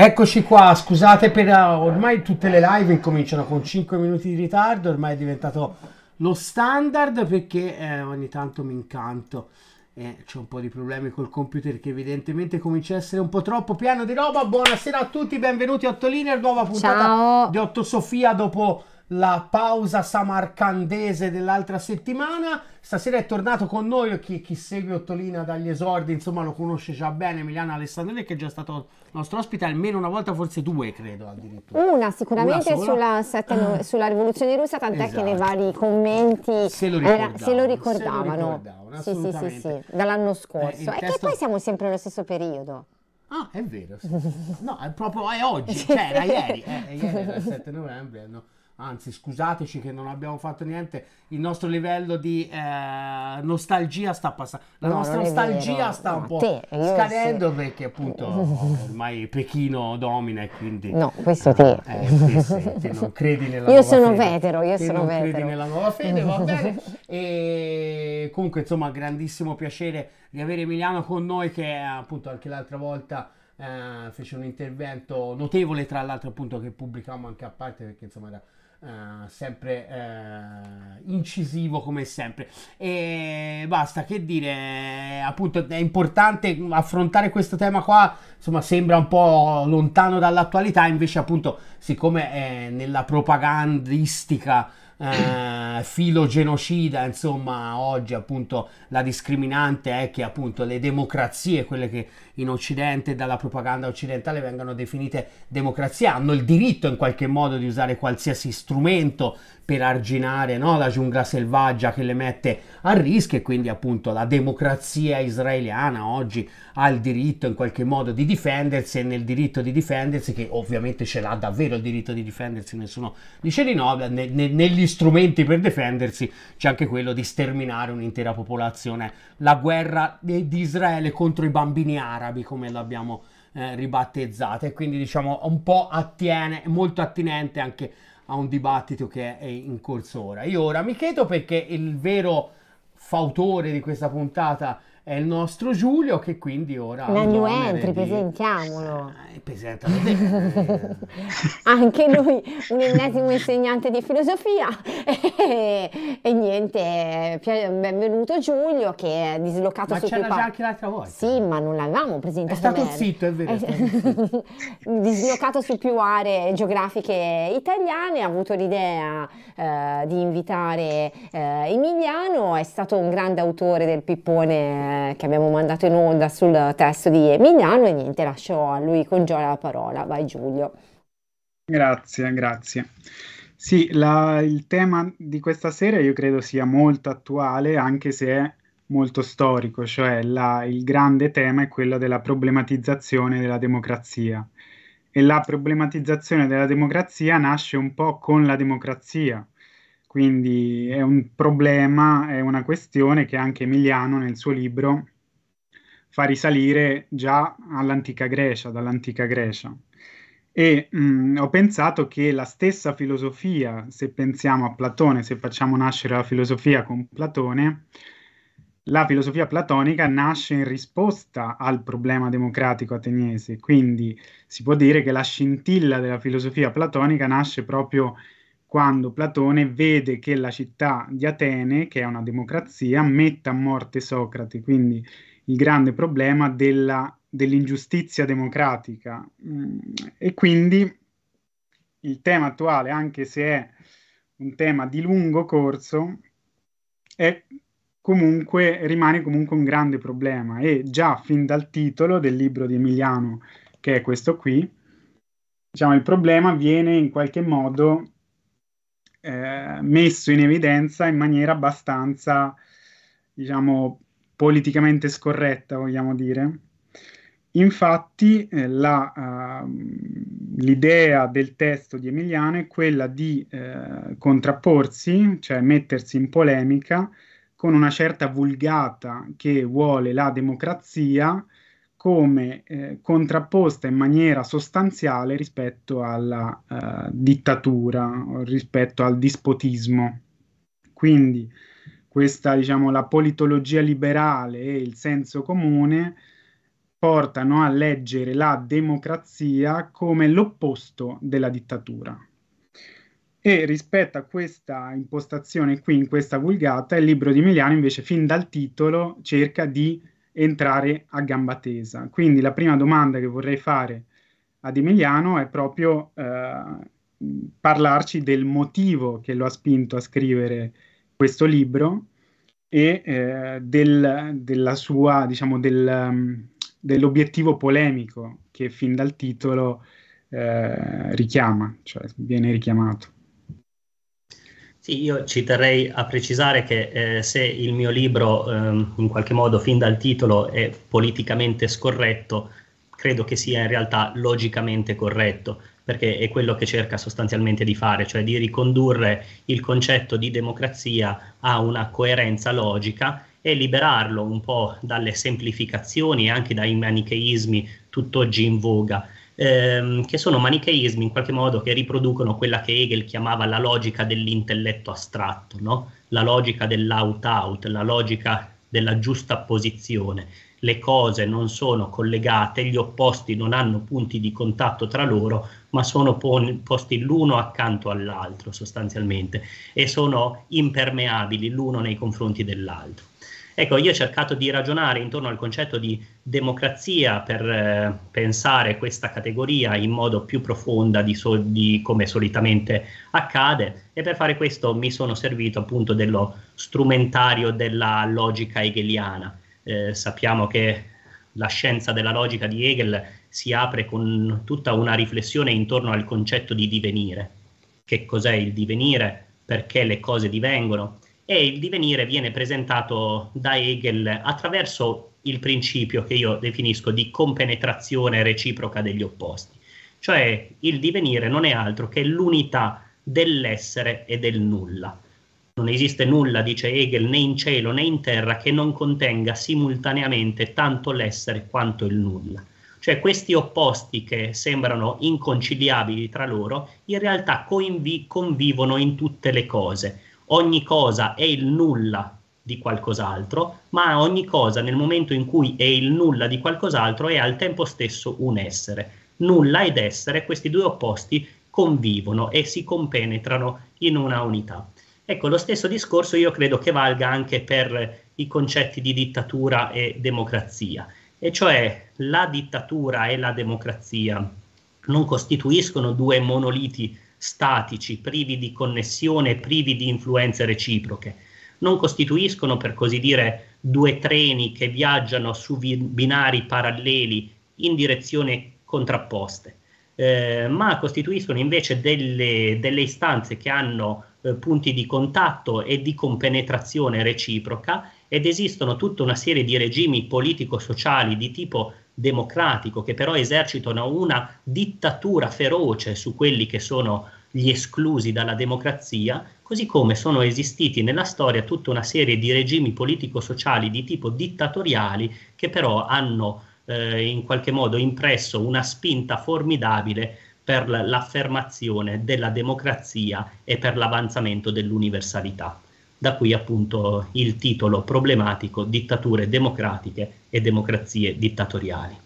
Eccoci qua, scusate per eh, ormai tutte le live incominciano con 5 minuti di ritardo, ormai è diventato lo standard perché eh, ogni tanto mi incanto e eh, c'è un po' di problemi col computer che evidentemente comincia a essere un po' troppo pieno di roba. Buonasera a tutti, benvenuti a Ottoliner, nuova puntata Ciao. di Otto Sofia dopo la pausa samarcandese dell'altra settimana. Stasera è tornato con noi chi, chi segue Ottolina dagli esordi, insomma lo conosce già bene, Emiliano Alessandrini che è già stato nostro ospite almeno una volta, forse due credo addirittura. Una sicuramente una sulla, sette, ah. sulla, rivoluzione russa, tant'è esatto. che nei vari commenti se lo ricordavano. Era, se lo ricordavano. Se lo ricordavano sì, sì, sì, dall'anno scorso. Eh, e testo... che poi siamo sempre nello stesso periodo. Ah, è vero. Sì. No, è proprio è oggi, cioè era ieri, eh, ieri era il 7 novembre. No anzi scusateci che non abbiamo fatto niente, il nostro livello di eh, nostalgia sta passando, la no, nostra nostalgia sta un po' te, eh, scadendo sì. perché appunto ormai Pechino domina e quindi... No, questo te. Eh, te, te non credi nella io sono fede. vetero, io te sono non vetero. credi nella nuova fede, va bene. E comunque insomma grandissimo piacere di avere Emiliano con noi che appunto anche l'altra volta... Eh, fece un intervento notevole tra l'altro appunto che pubblicavamo anche a parte perché insomma era eh, sempre eh, incisivo come sempre. E basta che dire, appunto è importante affrontare questo tema qua, insomma sembra un po' lontano dall'attualità, invece appunto siccome è nella propagandistica eh, filogenocida, insomma, oggi appunto la discriminante è che appunto le democrazie, quelle che in Occidente dalla propaganda occidentale vengano definite democrazia. hanno il diritto in qualche modo di usare qualsiasi strumento per arginare no, la giungla selvaggia che le mette a rischio e quindi appunto la democrazia israeliana oggi ha il diritto in qualche modo di difendersi e nel diritto di difendersi, che ovviamente ce l'ha davvero il diritto di difendersi, nessuno dice di no, ne, ne, negli strumenti per difendersi c'è anche quello di sterminare un'intera popolazione. La guerra di Israele contro i bambini arabi arabi come l'abbiamo eh, ribattezzata e quindi diciamo un po' attiene, molto attinente anche a un dibattito che è in corso ora. Io ora mi chiedo perché il vero fautore di questa puntata è il nostro Giulio che quindi ora... La new entry, di... presentiamolo. Eh, eh presentamente... Anche lui, un ennesimo insegnante di filosofia. e, niente, benvenuto Giulio che è dislocato ma su Cupa. Ma c'era già anche l'altra volta. Sì, ma non l'avevamo presentato È stato bene. zitto, è vero. È stato dislocato su più aree geografiche italiane, ha avuto l'idea eh, di invitare eh, Emiliano, è stato un grande autore del pippone che abbiamo mandato in onda sul testo di Emiliano e niente, lascio a lui con Gioia la parola. Vai Giulio. Grazie, grazie. Sì, la, il tema di questa sera io credo sia molto attuale, anche se è molto storico, cioè la, il grande tema è quello della problematizzazione della democrazia. E la problematizzazione della democrazia nasce un po' con la democrazia, quindi è un problema, è una questione che anche Emiliano nel suo libro fa risalire già all'antica Grecia, dall'antica Grecia. E mh, mm, ho pensato che la stessa filosofia, se pensiamo a Platone, se facciamo nascere la filosofia con Platone, la filosofia platonica nasce in risposta al problema democratico ateniese, quindi si può dire che la scintilla della filosofia platonica nasce proprio in quando Platone vede che la città di Atene, che è una democrazia, mette a morte Socrate, quindi il grande problema della, dell'ingiustizia democratica. Mm, e quindi il tema attuale, anche se è un tema di lungo corso, è comunque, rimane comunque un grande problema e già fin dal titolo del libro di Emiliano, che è questo qui, diciamo, il problema viene in qualche modo eh, messo in evidenza in maniera abbastanza, diciamo, politicamente scorretta, vogliamo dire. Infatti eh, la, uh, l'idea del testo di Emiliano è quella di eh, contrapporsi, cioè mettersi in polemica con una certa vulgata che vuole la democrazia come eh, contrapposta in maniera sostanziale rispetto alla eh, dittatura, rispetto al dispotismo. Quindi questa, diciamo, la politologia liberale e il senso comune portano a leggere la democrazia come l'opposto della dittatura. E rispetto a questa impostazione qui, in questa vulgata, il libro di Emiliano invece fin dal titolo cerca di entrare a gamba tesa. Quindi la prima domanda che vorrei fare ad Emiliano è proprio eh, parlarci del motivo che lo ha spinto a scrivere questo libro e eh, del, della sua, diciamo, del, dell'obiettivo polemico che fin dal titolo eh, richiama, cioè viene richiamato. Sì, io ci terrei a precisare che eh, se il mio libro eh, in qualche modo fin dal titolo è politicamente scorretto, credo che sia in realtà logicamente corretto, perché è quello che cerca sostanzialmente di fare, cioè di ricondurre il concetto di democrazia a una coerenza logica e liberarlo un po' dalle semplificazioni e anche dai manicheismi tutt'oggi in voga ehm, che sono manicheismi in qualche modo che riproducono quella che Hegel chiamava la logica dell'intelletto astratto, no? la logica dell'out-out, la logica della giusta posizione. Le cose non sono collegate, gli opposti non hanno punti di contatto tra loro, ma sono pon- posti l'uno accanto all'altro sostanzialmente e sono impermeabili l'uno nei confronti dell'altro. Ecco, io ho cercato di ragionare intorno al concetto di democrazia per eh, pensare questa categoria in modo più profondo di, so- di, come solitamente accade e per fare questo mi sono servito appunto dello strumentario della logica hegeliana. Eh, sappiamo che la scienza della logica di Hegel si apre con tutta una riflessione intorno al concetto di divenire. Che cos'è il divenire? Perché le cose divengono? e il divenire viene presentato da Hegel attraverso il principio che io definisco di compenetrazione reciproca degli opposti, cioè il divenire non è altro che l'unità dell'essere e del nulla. Non esiste nulla, dice Hegel, né in cielo né in terra che non contenga simultaneamente tanto l'essere quanto il nulla. Cioè questi opposti che sembrano inconciliabili tra loro, in realtà convivono in tutte le cose ogni cosa è il nulla di qualcos'altro, ma ogni cosa nel momento in cui è il nulla di qualcos'altro è al tempo stesso un essere. Nulla ed essere, questi due opposti convivono e si compenetrano in una unità. Ecco, lo stesso discorso io credo che valga anche per i concetti di dittatura e democrazia, e cioè la dittatura e la democrazia non costituiscono due monoliti statici, privi di connessione, privi di influenze reciproche. Non costituiscono, per così dire, due treni che viaggiano su vi- binari paralleli in direzioni contrapposte, eh, ma costituiscono invece delle, delle istanze che hanno eh, punti di contatto e di compenetrazione reciproca ed esistono tutta una serie di regimi politico-sociali di tipo democratico, che però esercitano una dittatura feroce su quelli che sono gli esclusi dalla democrazia, così come sono esistiti nella storia tutta una serie di regimi politico-sociali di tipo dittatoriali che però hanno eh, in qualche modo impresso una spinta formidabile per l'affermazione della democrazia e per l'avanzamento dell'universalità da qui appunto il titolo problematico Dittature democratiche e democrazie dittatoriali.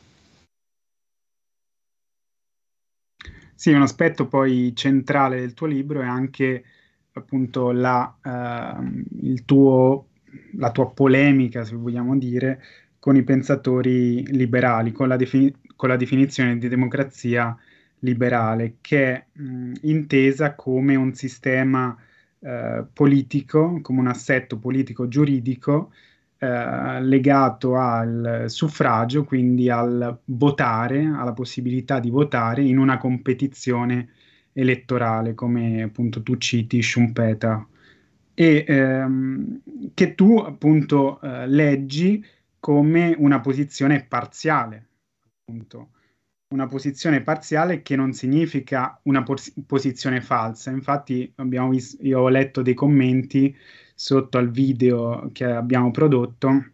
Sì, un aspetto poi centrale del tuo libro è anche appunto la, eh, tuo, la tua polemica, se vogliamo dire, con i pensatori liberali, con la, defini- con la definizione di democrazia liberale, che è mh, intesa come un sistema eh, politico, come un assetto politico-giuridico eh, legato al suffragio, quindi al votare, alla possibilità di votare in una competizione elettorale, come appunto tu citi Schumpeter, e ehm, che tu appunto eh, leggi come una posizione parziale, appunto una posizione parziale che non significa una pos- posizione falsa. Infatti vis- io ho letto dei commenti sotto al video che abbiamo prodotto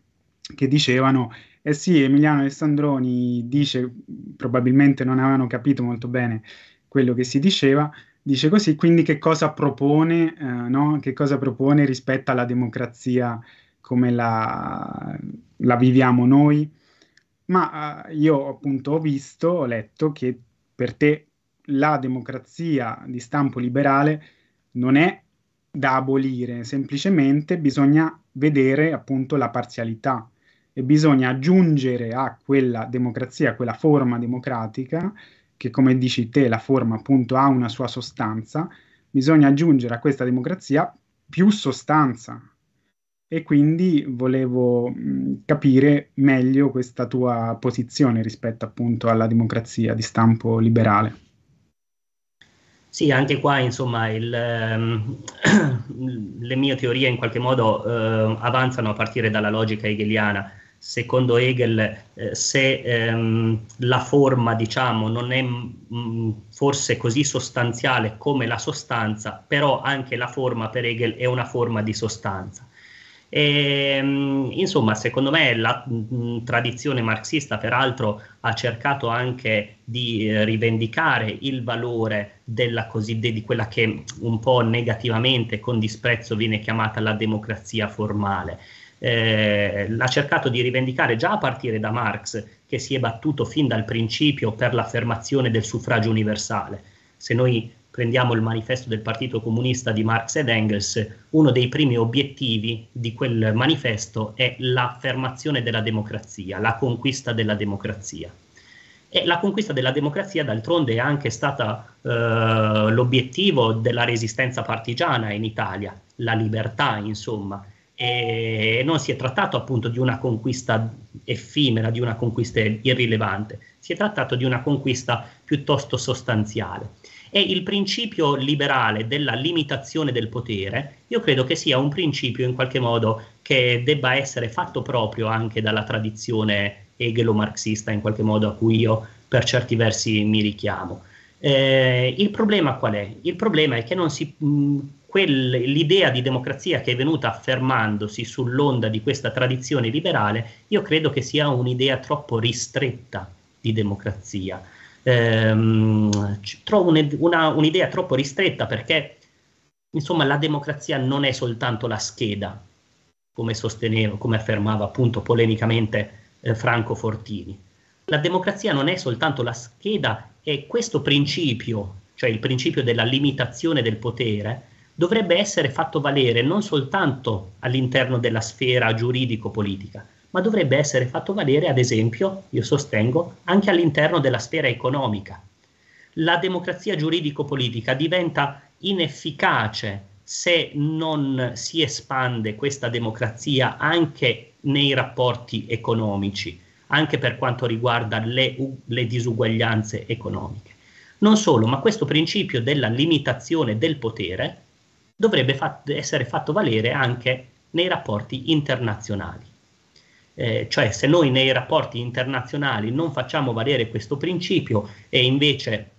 che dicevano eh sì, Emiliano Alessandroni dice, probabilmente non avevano capito molto bene quello che si diceva, dice così, quindi che cosa propone, eh, no? che cosa propone rispetto alla democrazia come la, la viviamo noi? ma uh, io appunto ho visto, ho letto che per te la democrazia di stampo liberale non è da abolire, semplicemente bisogna vedere appunto la parzialità e bisogna aggiungere a quella democrazia, a quella forma democratica, che come dici te la forma appunto ha una sua sostanza, bisogna aggiungere a questa democrazia più sostanza, e quindi volevo capire meglio questa tua posizione rispetto appunto alla democrazia di stampo liberale. Sì, anche qua insomma il, ehm, le mie teorie in qualche modo eh, avanzano a partire dalla logica hegeliana. Secondo Hegel, eh, se ehm, la forma diciamo non è mh, forse così sostanziale come la sostanza, però anche la forma per Hegel è una forma di sostanza. E, ehm, insomma, secondo me la mh, mm, tradizione marxista, peraltro, ha cercato anche di eh, rivendicare il valore della cosiddetta, di quella che un po' negativamente, con disprezzo, viene chiamata la democrazia formale. Eh, l'ha cercato di rivendicare già a partire da Marx, che si è battuto fin dal principio per l'affermazione del suffragio universale. Se noi prendiamo il manifesto del Partito Comunista di Marx ed Engels, uno dei primi obiettivi di quel manifesto è l'affermazione della democrazia, la conquista della democrazia. E la conquista della democrazia d'altronde è anche stata eh, l'obiettivo della resistenza partigiana in Italia, la libertà insomma, e non si è trattato appunto di una conquista effimera, di una conquista irrilevante, si è trattato di una conquista piuttosto sostanziale. E il principio liberale della limitazione del potere, io credo che sia un principio in qualche modo che debba essere fatto proprio anche dalla tradizione hegelo-marxista, in qualche modo a cui io per certi versi mi richiamo. Eh, il problema qual è? Il problema è che si, mh, quel, l'idea di democrazia che è venuta affermandosi sull'onda di questa tradizione liberale, io credo che sia un'idea troppo ristretta di democrazia ehm, trovo un, una, un'idea troppo ristretta perché insomma la democrazia non è soltanto la scheda, come sosteneva, come affermava appunto polemicamente eh, Franco Fortini. La democrazia non è soltanto la scheda e questo principio, cioè il principio della limitazione del potere, dovrebbe essere fatto valere non soltanto all'interno della sfera giuridico-politica, ma dovrebbe essere fatto valere, ad esempio, io sostengo, anche all'interno della sfera economica. La democrazia giuridico-politica diventa inefficace se non si espande questa democrazia anche nei rapporti economici, anche per quanto riguarda le, le disuguaglianze economiche. Non solo, ma questo principio della limitazione del potere dovrebbe fat- essere fatto valere anche nei rapporti internazionali. Eh, cioè se noi nei rapporti internazionali non facciamo valere questo principio e invece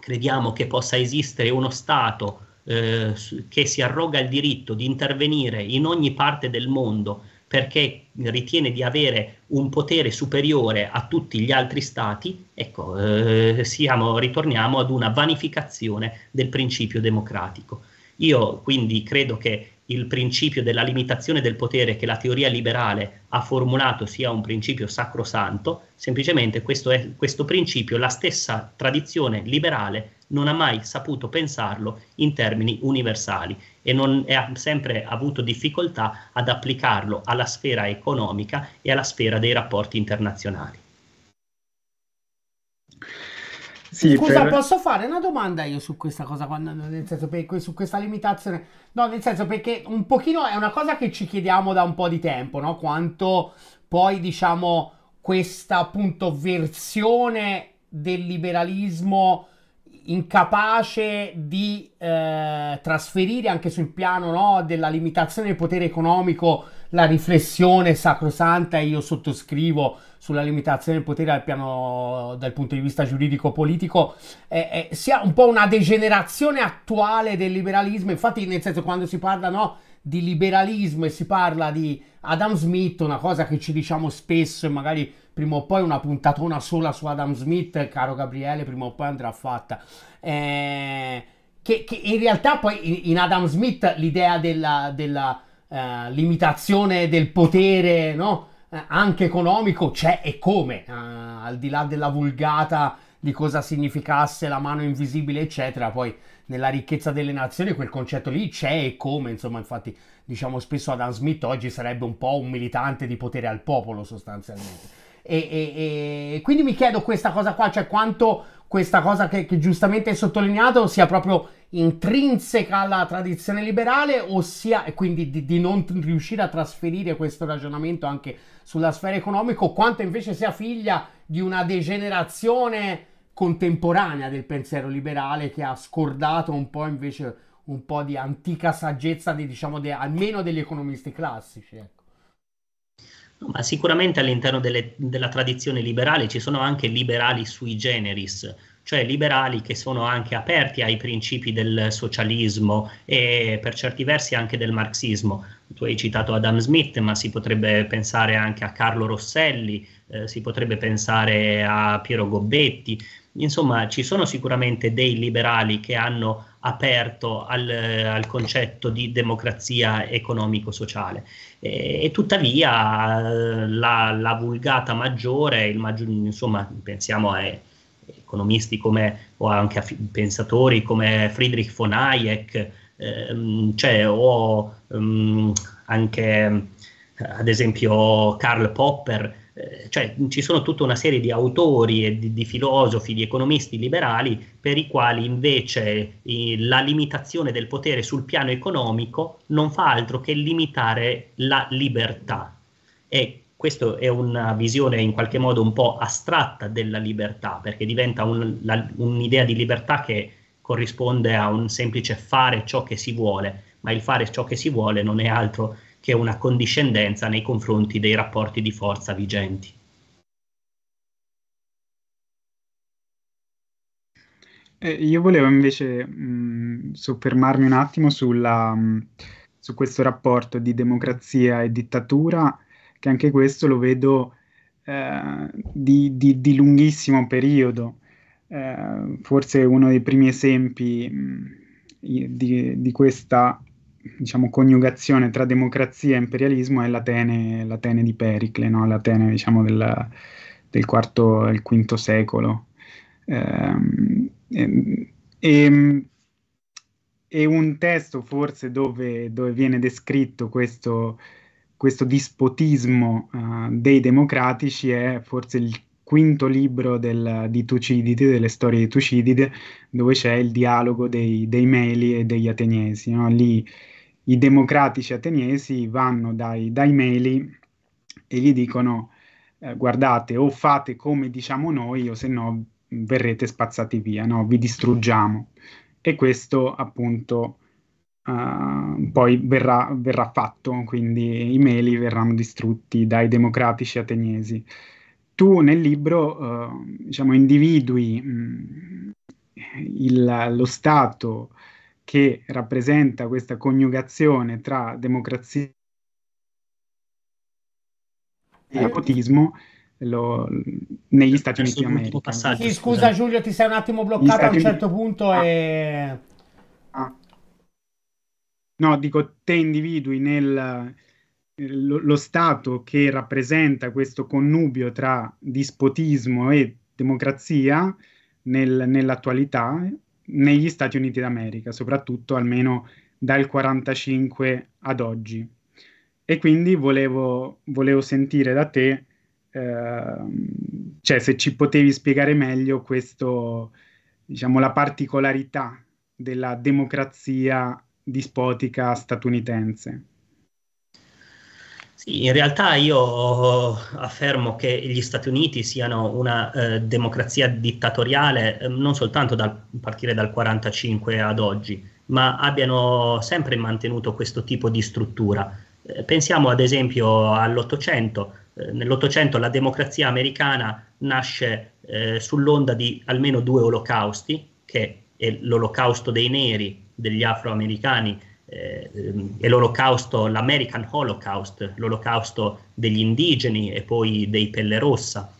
crediamo che possa esistere uno Stato eh, che si arroga il diritto di intervenire in ogni parte del mondo perché ritiene di avere un potere superiore a tutti gli altri stati, ecco, eh, siamo, ritorniamo ad una vanificazione del principio democratico. Io quindi credo che il principio della limitazione del potere che la teoria liberale ha formulato sia un principio sacrosanto, semplicemente questo, è, questo principio la stessa tradizione liberale non ha mai saputo pensarlo in termini universali e non ha sempre avuto difficoltà ad applicarlo alla sfera economica e alla sfera dei rapporti internazionali. Sì, Scusa, per... posso fare una domanda io su questa cosa, quando, nel senso, per, su questa limitazione? No, nel senso perché un pochino è una cosa che ci chiediamo da un po' di tempo, no? Quanto poi, diciamo, questa appunto versione del liberalismo incapace di eh, trasferire anche sul piano no, della limitazione del potere economico la riflessione sacrosanta e io sottoscrivo sulla limitazione del potere al piano dal punto di vista giuridico-politico eh, eh, sia un po' una degenerazione attuale del liberalismo. Infatti, nel senso, quando si parla no, di liberalismo e si parla di Adam Smith, una cosa che ci diciamo spesso e magari prima o poi una puntatona sola su Adam Smith, caro Gabriele, prima o poi andrà fatta. Eh, che, che, in realtà poi in Adam Smith l'idea della, della eh, limitazione del potere, no? eh, anche economico c'è e come, eh, al di là della vulgata di cosa significasse la mano invisibile, eccetera, poi nella ricchezza delle nazioni quel concetto lì c'è e come, insomma, infatti diciamo spesso Adam Smith oggi sarebbe un po' un militante di potere al popolo sostanzialmente. E, e, e quindi mi chiedo questa cosa qua, cioè quanto, questa cosa che, che giustamente hai sottolineato sia proprio intrinseca alla tradizione liberale, ossia e quindi di, di, non riuscire a trasferire questo ragionamento anche sulla sfera economica, quanto invece sia figlia di una degenerazione contemporanea del pensiero liberale che ha scordato un po' invece un po' di antica saggezza di, diciamo, de, almeno degli economisti classici. Ecco. Ma sicuramente all'interno delle, della tradizione liberale ci sono anche liberali sui generis, cioè liberali che sono anche aperti ai principi del socialismo e per certi versi anche del marxismo. Tu hai citato Adam Smith, ma si potrebbe pensare anche a Carlo Rosselli, eh, si potrebbe pensare a Piero Gobbetti. Insomma, ci sono sicuramente dei liberali che hanno aperto al, al concetto di democrazia economico-sociale. E, e tuttavia la, la, vulgata maggiore, il maggior, insomma, pensiamo a economisti come, o anche a f- pensatori come Friedrich von Hayek, ehm, cioè, o ehm, anche ad esempio Karl Popper, eh, cioè ci sono tutta una serie di autori e di, di filosofi, di economisti liberali per i quali invece eh, la limitazione del potere sul piano economico non fa altro che limitare la libertà. E questa è una visione in qualche modo un po' astratta della libertà, perché diventa un, la, un'idea di libertà che corrisponde a un semplice fare ciò che si vuole, ma il fare ciò che si vuole non è altro che che una condiscendenza nei confronti dei rapporti di forza vigenti. Eh, io volevo invece mh, mm, soffermarmi un attimo sulla, mh, mm, su questo rapporto di democrazia e dittatura, che anche questo lo vedo eh, di, di, di, lunghissimo periodo. Eh, forse uno dei primi esempi mh, mm, di, di, questa diciamo, coniugazione tra democrazia e imperialismo è l'Atene, l'Atene di Pericle, no? l'Atene diciamo, del, del quarto e V secolo. E, e, e, un testo forse dove, dove viene descritto questo, questo dispotismo uh, dei democratici è forse il quinto libro del, di Tucidide, delle storie di Tucidide, dove c'è il dialogo dei, dei Meli e degli Ateniesi. No? Lì i democratici ateniesi vanno dai, dai Meli e gli dicono eh, guardate o fate come diciamo noi o se no verrete spazzati via, no? vi distruggiamo. E questo appunto uh, poi verrà, verrà, fatto, quindi i Meli verranno distrutti dai democratici ateniesi. Tu nel libro uh, diciamo, individui mh, mm, il, lo stato che rappresenta questa coniugazione tra democrazia e eh. nepotismo lo, negli Stati Uniti d'America. sì, scusa, Giulio, ti sei un attimo bloccato a un certo Uniti... punto ah. Ah. No, dico, te individui nel, lo, lo, Stato che rappresenta questo connubio tra dispotismo e democrazia nel, nell'attualità negli Stati Uniti d'America, soprattutto almeno dal 45 ad oggi. E quindi volevo, volevo sentire da te, eh, cioè se ci potevi spiegare meglio questo, diciamo, la particolarità della democrazia dispotica statunitense. Sì, in realtà io affermo che gli Stati Uniti siano una eh, democrazia dittatoriale eh, non soltanto dal partire dal 1945 ad oggi, ma abbiano sempre mantenuto questo tipo di struttura. Eh, pensiamo ad esempio all'Ottocento. Eh, Nell'Ottocento la democrazia americana nasce eh, sull'onda di almeno due olocausti, che è l'olocausto dei neri, degli afroamericani, eh, e l'olocausto, l'American Holocaust, l'olocausto degli indigeni e poi dei Pelle Rossa.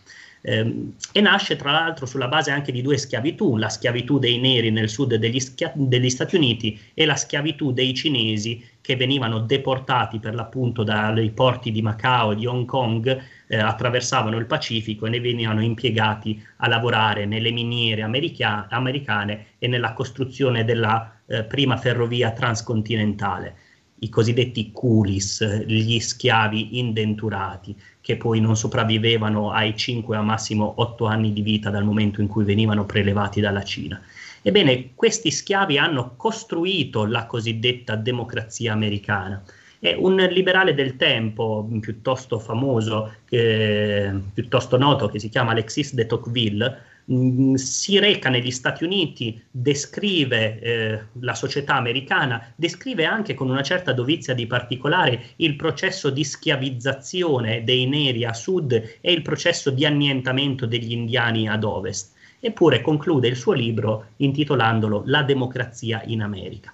Ehm, e nasce tra l'altro sulla base anche di due schiavitù, la schiavitù dei neri nel sud degli, schia- degli Stati Uniti e la schiavitù dei cinesi che venivano deportati per l'appunto dai porti di Macao e di Hong Kong, eh, attraversavano il Pacifico e ne venivano impiegati a lavorare nelle miniere america- americane e nella costruzione della eh, prima ferrovia transcontinentale, i cosiddetti culis, gli schiavi indenturati, che poi non sopravvivevano ai 5 a massimo 8 anni di vita dal momento in cui venivano prelevati dalla Cina. Ebbene, questi schiavi hanno costruito la cosiddetta democrazia americana. E un liberale del tempo piuttosto famoso, eh, piuttosto noto, che si chiama Alexis de Tocqueville, Mm, si reca negli Stati Uniti, descrive eh, la società americana, descrive anche con una certa dovizia di particolare il processo di schiavizzazione dei neri a sud e il processo di annientamento degli indiani ad ovest. Eppure conclude il suo libro intitolandolo La democrazia in America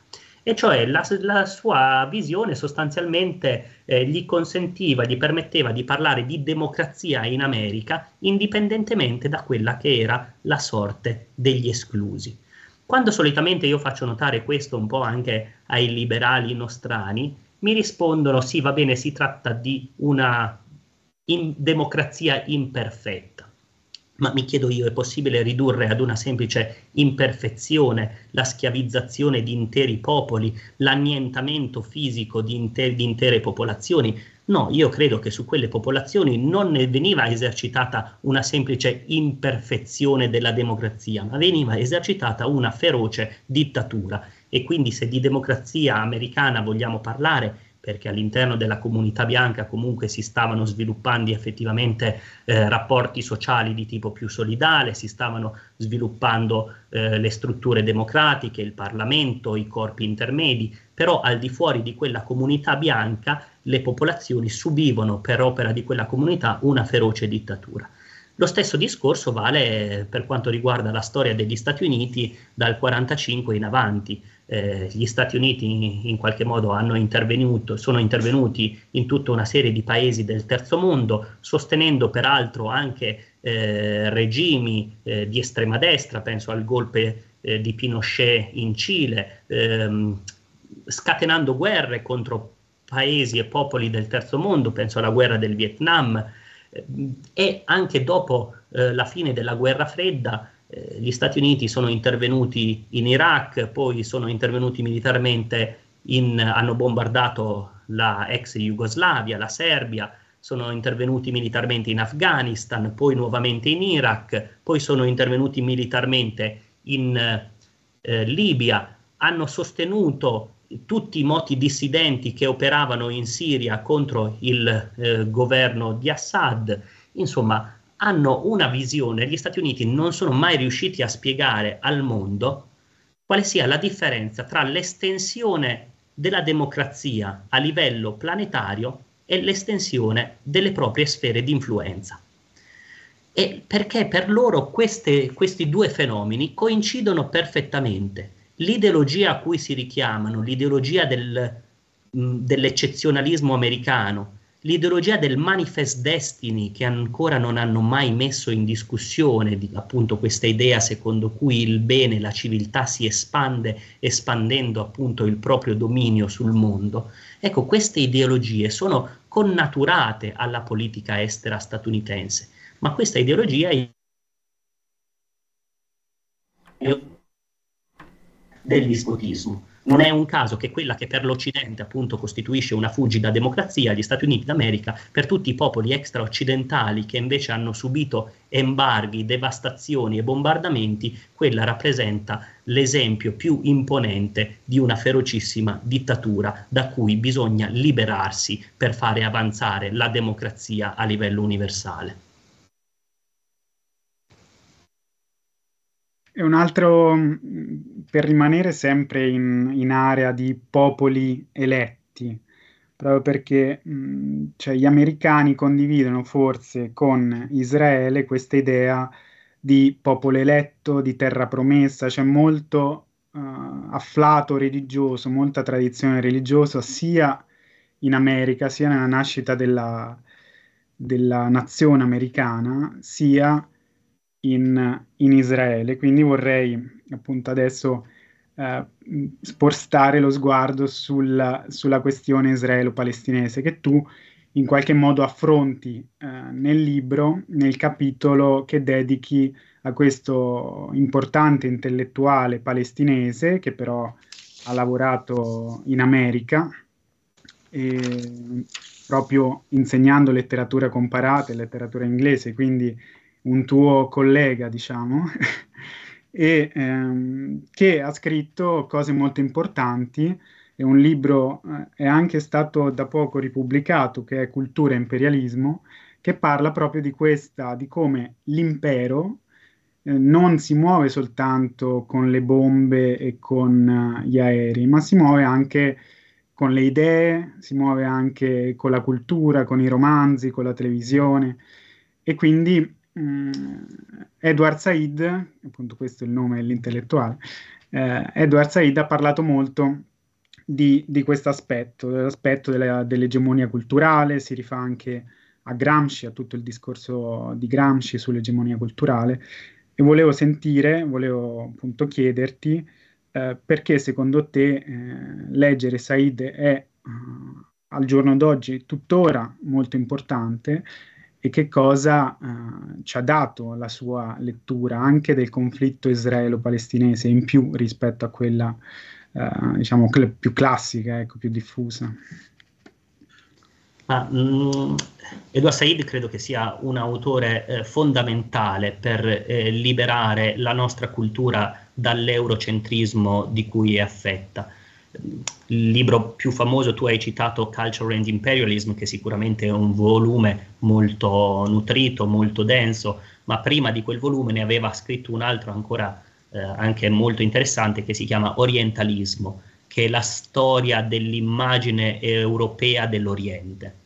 e cioè la, la sua visione sostanzialmente eh, gli consentiva, gli permetteva di parlare di democrazia in America indipendentemente da quella che era la sorte degli esclusi. Quando solitamente io faccio notare questo un po' anche ai liberali nostrani, mi rispondono sì, va bene, si tratta di una in democrazia imperfetta ma mi chiedo io, è possibile ridurre ad una semplice imperfezione la schiavizzazione di interi popoli, l'annientamento fisico di, inter- di intere popolazioni? No, io credo che su quelle popolazioni non ne veniva esercitata una semplice imperfezione della democrazia, ma veniva esercitata una feroce dittatura. E quindi se di democrazia americana vogliamo parlare, perché all'interno della comunità bianca comunque si stavano sviluppando effettivamente eh, rapporti sociali di tipo più solidale, si stavano sviluppando eh, le strutture democratiche, il Parlamento, i corpi intermedi, però al di fuori di quella comunità bianca le popolazioni subivano per opera di quella comunità una feroce dittatura. Lo stesso discorso vale eh, per quanto riguarda la storia degli Stati Uniti dal 1945 in avanti eh, gli Stati Uniti in, qualche modo intervenuto, sono intervenuti in tutta una serie di paesi del terzo mondo, sostenendo peraltro anche eh, regimi eh, di estrema destra, penso al golpe eh, di Pinochet in Cile, ehm, scatenando guerre contro paesi e popoli del terzo mondo, penso alla guerra del Vietnam, eh, e anche dopo la fine della guerra fredda eh, gli Stati Uniti sono intervenuti in Iraq, poi sono intervenuti militarmente, in, hanno bombardato la ex Jugoslavia, la Serbia, sono intervenuti militarmente in Afghanistan, poi nuovamente in Iraq, poi sono intervenuti militarmente in eh, Libia, hanno sostenuto tutti i moti dissidenti che operavano in Siria contro il eh, governo di Assad. Insomma, hanno una visione, gli Stati Uniti non sono mai riusciti a spiegare al mondo quale sia la differenza tra l'estensione della democrazia a livello planetario e l'estensione delle proprie sfere di influenza. E perché per loro queste, questi due fenomeni coincidono perfettamente. L'ideologia a cui si richiamano, l'ideologia del, dell'eccezionalismo americano, l'ideologia del manifest destiny che ancora non hanno mai messo in discussione di, appunto questa idea secondo cui il bene, la civiltà si espande espandendo appunto il proprio dominio sul mondo. Ecco, queste ideologie sono connaturate alla politica estera statunitense, ma questa ideologia del dispotismo non è un caso che quella che per l'Occidente appunto costituisce una fuggita democrazia, gli Stati Uniti d'America, per tutti i popoli extra-occidentali che invece hanno subito embarghi, devastazioni e bombardamenti, quella rappresenta l'esempio più imponente di una ferocissima dittatura da cui bisogna liberarsi per fare avanzare la democrazia a livello universale. E un altro, mm, per rimanere sempre in, in area di popoli eletti, proprio perché mh, mm, cioè, gli americani condividono forse con Israele questa idea di popolo eletto, di terra promessa, c'è cioè molto uh, afflato religioso, molta tradizione religiosa sia in America, sia nella nascita della, della nazione americana, sia in, in Israele. Quindi vorrei appunto adesso eh, spostare lo sguardo sul, sulla questione israelo-palestinese che tu in qualche modo affronti eh, nel libro, nel capitolo che dedichi a questo importante intellettuale palestinese che però ha lavorato in America, proprio insegnando letteratura comparata e letteratura inglese, quindi un tuo collega, diciamo, e, ehm, che ha scritto cose molto importanti. È un libro, eh, è anche stato da poco ripubblicato, che è Cultura e Imperialismo, che parla proprio di questa, di come l'impero eh, non si muove soltanto con le bombe e con eh, gli aerei, ma si muove anche con le idee, si muove anche con la cultura, con i romanzi, con la televisione. E quindi eh, Edward Said, appunto questo è il nome dell'intellettuale, eh, Edward Said ha parlato molto di, di questo aspetto, dell'aspetto della, dell'egemonia culturale, si rifà anche a Gramsci, a tutto il discorso di Gramsci sull'egemonia culturale e volevo sentire, volevo appunto chiederti eh, perché secondo te eh, leggere Said è eh, al giorno d'oggi tuttora molto importante e che cosa eh, ci ha dato la sua lettura anche del conflitto israelo-palestinese in più rispetto a quella eh, diciamo cl- più classica, ecco, più diffusa. Ah, mh, mm, Edward Said credo che sia un autore eh, fondamentale per eh, liberare la nostra cultura dall'eurocentrismo di cui è affetta il libro più famoso, tu hai citato Culture and Imperialism, che sicuramente è un volume molto nutrito, molto denso, ma prima di quel volume ne aveva scritto un altro ancora eh, anche molto interessante che si chiama Orientalismo, che è la storia dell'immagine europea dell'Oriente.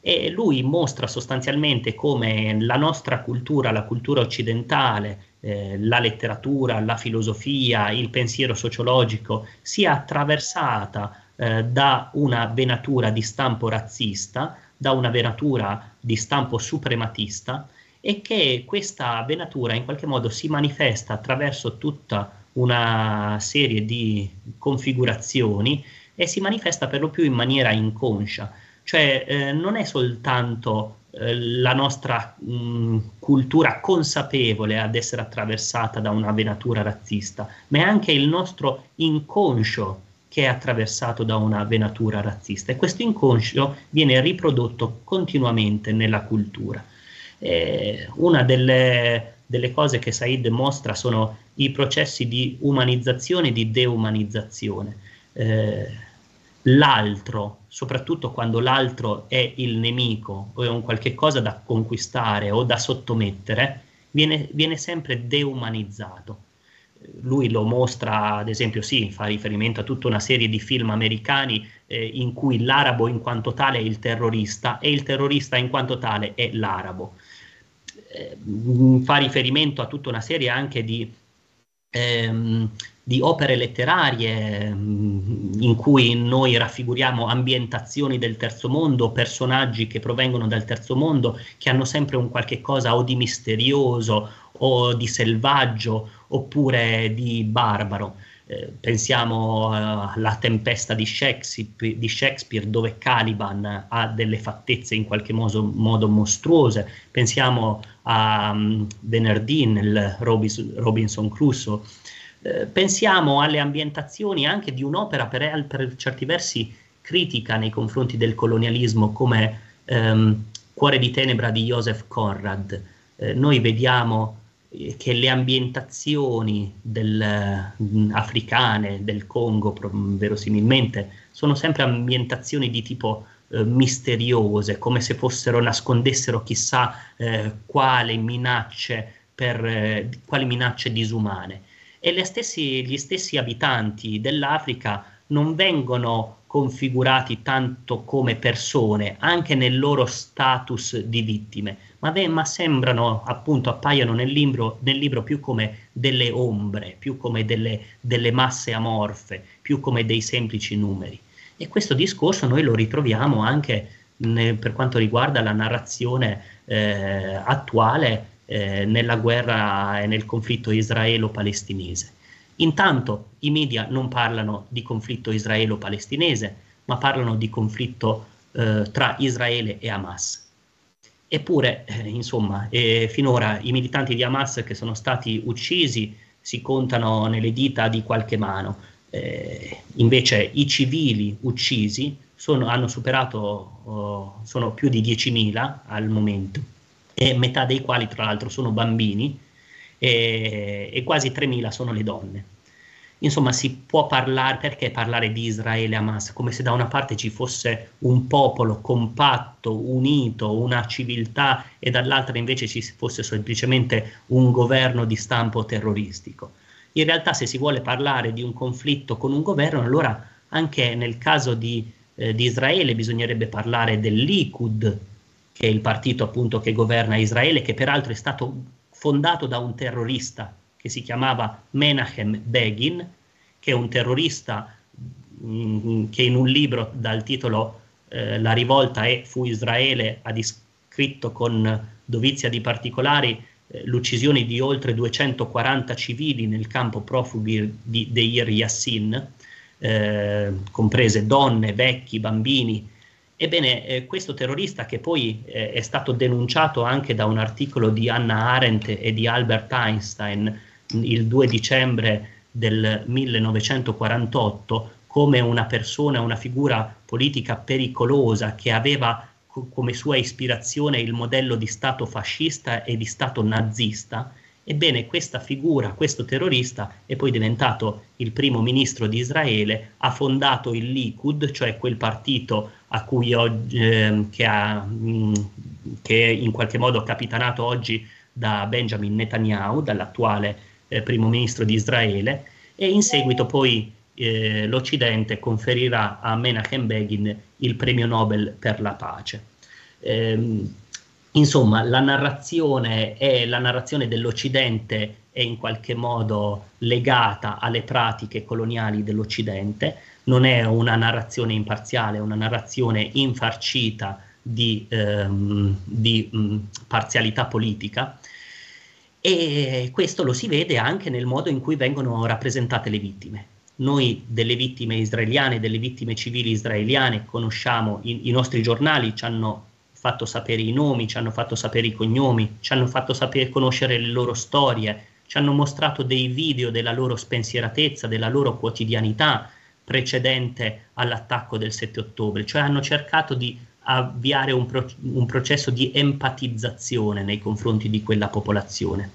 E lui mostra sostanzialmente come la nostra cultura, la cultura occidentale, eh, la letteratura, la filosofia, il pensiero sociologico sia attraversata eh, da una venatura di stampo razzista, da una venatura di stampo suprematista e che questa venatura in qualche modo si manifesta attraverso tutta una serie di configurazioni e si manifesta per lo più in maniera inconscia, cioè eh, non è soltanto eh, la nostra mh, mm, cultura consapevole ad essere attraversata da una venatura razzista, ma è anche il nostro inconscio che è attraversato da una venatura razzista e questo inconscio viene riprodotto continuamente nella cultura. Eh, una delle, delle cose che Said mostra sono i processi di umanizzazione e di deumanizzazione. Eh, l'altro, soprattutto quando l'altro è il nemico o è un qualche cosa da conquistare o da sottomettere, viene, viene sempre deumanizzato. Lui lo mostra, ad esempio, sì, fa riferimento a tutta una serie di film americani eh, in cui l'arabo in quanto tale è il terrorista e il terrorista in quanto tale è l'arabo. Eh, fa riferimento a tutta una serie anche di ehm, di opere letterarie mh, mm, in cui noi raffiguriamo ambientazioni del terzo mondo, personaggi che provengono dal terzo mondo, che hanno sempre un qualche cosa o di misterioso o di selvaggio oppure di barbaro. Eh, pensiamo eh, alla tempesta di Shakespeare, di Shakespeare, dove Caliban ha delle fattezze in qualche modo, modo mostruose, pensiamo a um, mm, Denardin, il Robinson, Robinson Crusoe, eh, pensiamo alle ambientazioni anche di un'opera per, per, certi versi critica nei confronti del colonialismo come ehm, Cuore di tenebra di Joseph Conrad. Eh, noi vediamo eh, che le ambientazioni del, mm, africane del Congo verosimilmente sono sempre ambientazioni di tipo eh, misteriose, come se fossero nascondessero chissà eh, quale minacce per, eh, quali minacce disumane e stessi, gli stessi abitanti dell'Africa non vengono configurati tanto come persone, anche nel loro status di vittime, ma, ve, ma sembrano, appunto, appaiono nel libro, nel libro, più come delle ombre, più come delle, delle masse amorfe, più come dei semplici numeri. E questo discorso noi lo ritroviamo anche ne, per quanto riguarda la narrazione eh, attuale eh, nella guerra e nel conflitto israelo-palestinese. Intanto i media non parlano di conflitto israelo-palestinese, ma parlano di conflitto eh, tra Israele e Hamas. Eppure, eh, insomma, eh, finora i militanti di Hamas che sono stati uccisi si contano nelle dita di qualche mano, eh, invece i civili uccisi sono, hanno superato, oh, sono più di 10.000 al momento e metà dei quali tra l'altro sono bambini e, e quasi 3.000 sono le donne. Insomma, si può parlare, perché parlare di Israele Hamas? Come se da una parte ci fosse un popolo compatto, unito, una civiltà e dall'altra invece ci fosse semplicemente un governo di stampo terroristico. In realtà se si vuole parlare di un conflitto con un governo, allora anche nel caso di, eh, di Israele bisognerebbe parlare dell'Ikud, che è il partito appunto che governa Israele, che peraltro è stato fondato da un terrorista che si chiamava Menachem Begin, che è un terrorista mh, mm, che in un libro dal titolo eh, La rivolta è fu Israele ha descritto con dovizia di particolari eh, l'uccisione di oltre 240 civili nel campo profughi di Deir Yassin, eh, comprese donne, vecchi, bambini, Ebbene, eh, questo terrorista che poi eh, è stato denunciato anche da un articolo di Anna Arendt e di Albert Einstein il 2 dicembre del 1948 come una persona, una figura politica pericolosa che aveva co- come sua ispirazione il modello di Stato fascista e di Stato nazista, Ebbene, questa figura, questo terrorista, è poi diventato il primo ministro di Israele, ha fondato il Likud, cioè quel partito oggi, eh, che, ha, mh, mm, che è in qualche modo capitanato oggi da Benjamin Netanyahu, dall'attuale eh, primo ministro di Israele, e in seguito poi eh, l'Occidente conferirà a Menachem Begin il premio Nobel per la pace. Ehm, Insomma, la narrazione e la narrazione dell'Occidente è in qualche modo legata alle pratiche coloniali dell'Occidente, non è una narrazione imparziale, è una narrazione infarcita di, ehm, di mh, parzialità politica e questo lo si vede anche nel modo in cui vengono rappresentate le vittime. Noi delle vittime israeliane, delle vittime civili israeliane conosciamo, i, i nostri giornali ci hanno fatto sapere i nomi, ci hanno fatto sapere i cognomi, ci hanno fatto sapere conoscere le loro storie, ci hanno mostrato dei video della loro spensieratezza, della loro quotidianità precedente all'attacco del 7 ottobre, cioè hanno cercato di avviare un, pro- un processo di empatizzazione nei confronti di quella popolazione.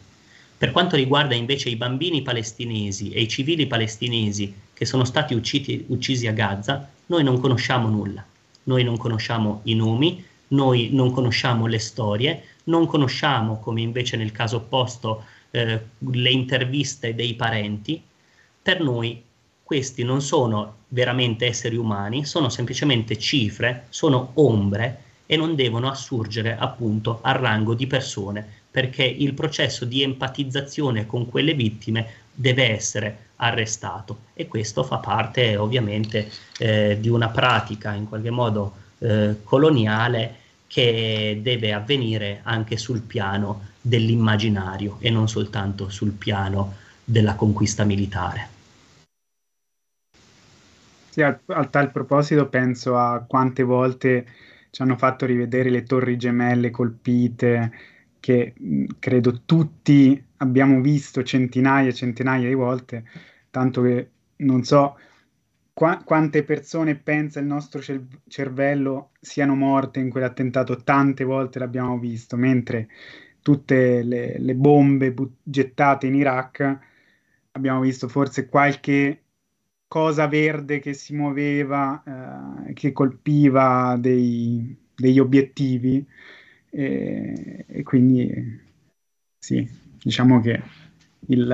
Per quanto riguarda invece i bambini palestinesi e i civili palestinesi che sono stati ucciti, uccisi a Gaza, noi non conosciamo nulla, noi non conosciamo i nomi, noi non conosciamo le storie, non conosciamo, come invece nel caso opposto, eh, le interviste dei parenti, per noi questi non sono veramente esseri umani, sono semplicemente cifre, sono ombre e non devono assurgere appunto al rango di persone, perché il processo di empatizzazione con quelle vittime deve essere arrestato e questo fa parte ovviamente eh, di una pratica in qualche modo eh, coloniale che deve avvenire anche sul piano dell'immaginario e non soltanto sul piano della conquista militare. Sì, a, a tal proposito penso a quante volte ci hanno fatto rivedere le torri gemelle colpite, che mh, mm, credo tutti abbiamo visto centinaia e centinaia di volte, tanto che non so Qua- quante persone pensa il nostro cer- cervello siano morte in quell'attentato? Tante volte l'abbiamo visto, mentre tutte le, le bombe but- gettate in Iraq abbiamo visto forse qualche cosa verde che si muoveva, eh, che colpiva dei, degli obiettivi e, e quindi sì, diciamo che il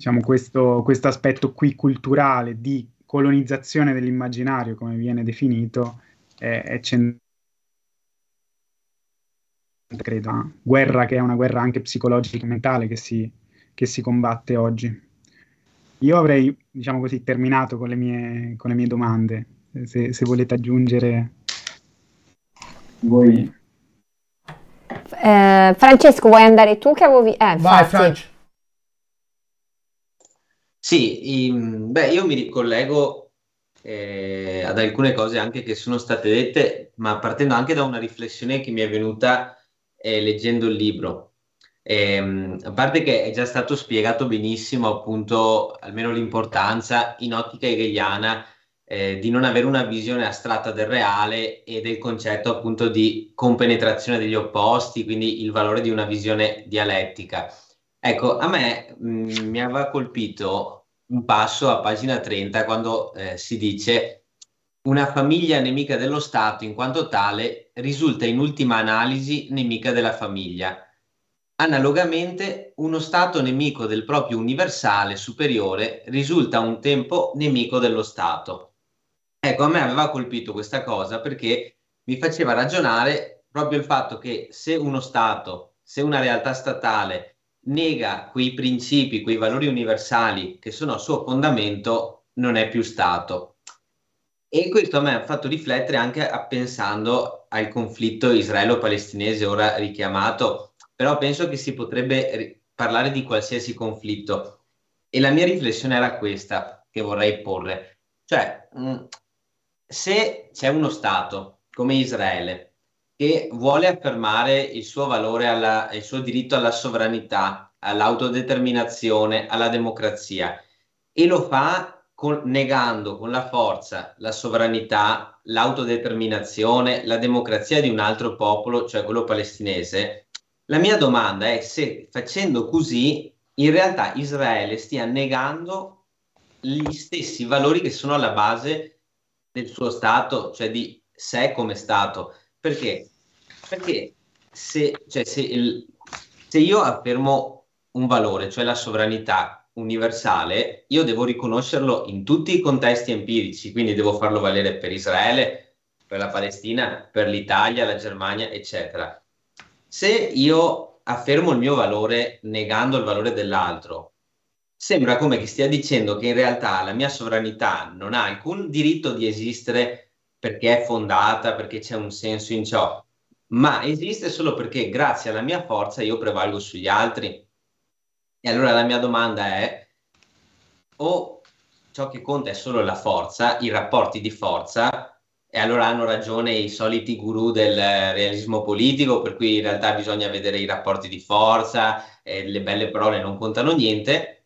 diciamo, questo aspetto qui culturale di colonizzazione dell'immaginario, come viene definito, è, è centrale credo, una ah, guerra che è una guerra anche psicologica e mentale che si, che si, combatte oggi. Io avrei, diciamo così, terminato con le mie, con le mie domande, se, se, volete aggiungere voi. Eh, Francesco, vuoi andare tu che avevi... Eh, Vai, Francesco. Sì, in, beh, io mi ricollego eh, ad alcune cose anche che sono state dette, ma partendo anche da una riflessione che mi è venuta eh, leggendo il libro. Eh, a parte che è già stato spiegato benissimo, appunto, almeno l'importanza in ottica hegeliana eh, di non avere una visione astratta del reale e del concetto appunto di compenetrazione degli opposti, quindi il valore di una visione dialettica Ecco, a me mh, mm, mi aveva colpito un passo a pagina 30 quando eh, si dice una famiglia nemica dello Stato in quanto tale risulta in ultima analisi nemica della famiglia. Analogamente, uno Stato nemico del proprio universale superiore risulta un tempo nemico dello Stato. Ecco, a me aveva colpito questa cosa perché mi faceva ragionare proprio il fatto che se uno Stato, se una realtà statale nega quei principi, quei valori universali che sono a suo fondamento, non è più Stato. E questo a me ha fatto riflettere anche a, pensando al conflitto israelo-palestinese ora richiamato, però penso che si potrebbe parlare di qualsiasi conflitto. E la mia riflessione era questa che vorrei porre, cioè mh, se c'è uno Stato come Israele che vuole affermare il suo valore, alla, il suo diritto alla sovranità, all'autodeterminazione, alla democrazia e lo fa con, negando con la forza la sovranità, l'autodeterminazione, la democrazia di un altro popolo, cioè quello palestinese. La mia domanda è se facendo così in realtà Israele stia negando gli stessi valori che sono alla base del suo Stato, cioè di sé come Stato, perché perché se, cioè, se, il, se io affermo un valore, cioè la sovranità universale, io devo riconoscerlo in tutti i contesti empirici, quindi devo farlo valere per Israele, per la Palestina, per l'Italia, la Germania, eccetera. Se io affermo il mio valore negando il valore dell'altro, sembra come che stia dicendo che in realtà la mia sovranità non ha alcun diritto di esistere perché è fondata, perché c'è un senso in ciò ma esiste solo perché grazie alla mia forza io prevalgo sugli altri. E allora la mia domanda è, o ciò che conta è solo la forza, i rapporti di forza, e allora hanno ragione i soliti guru del realismo politico, per cui in realtà bisogna vedere i rapporti di forza, eh, le belle parole non contano niente,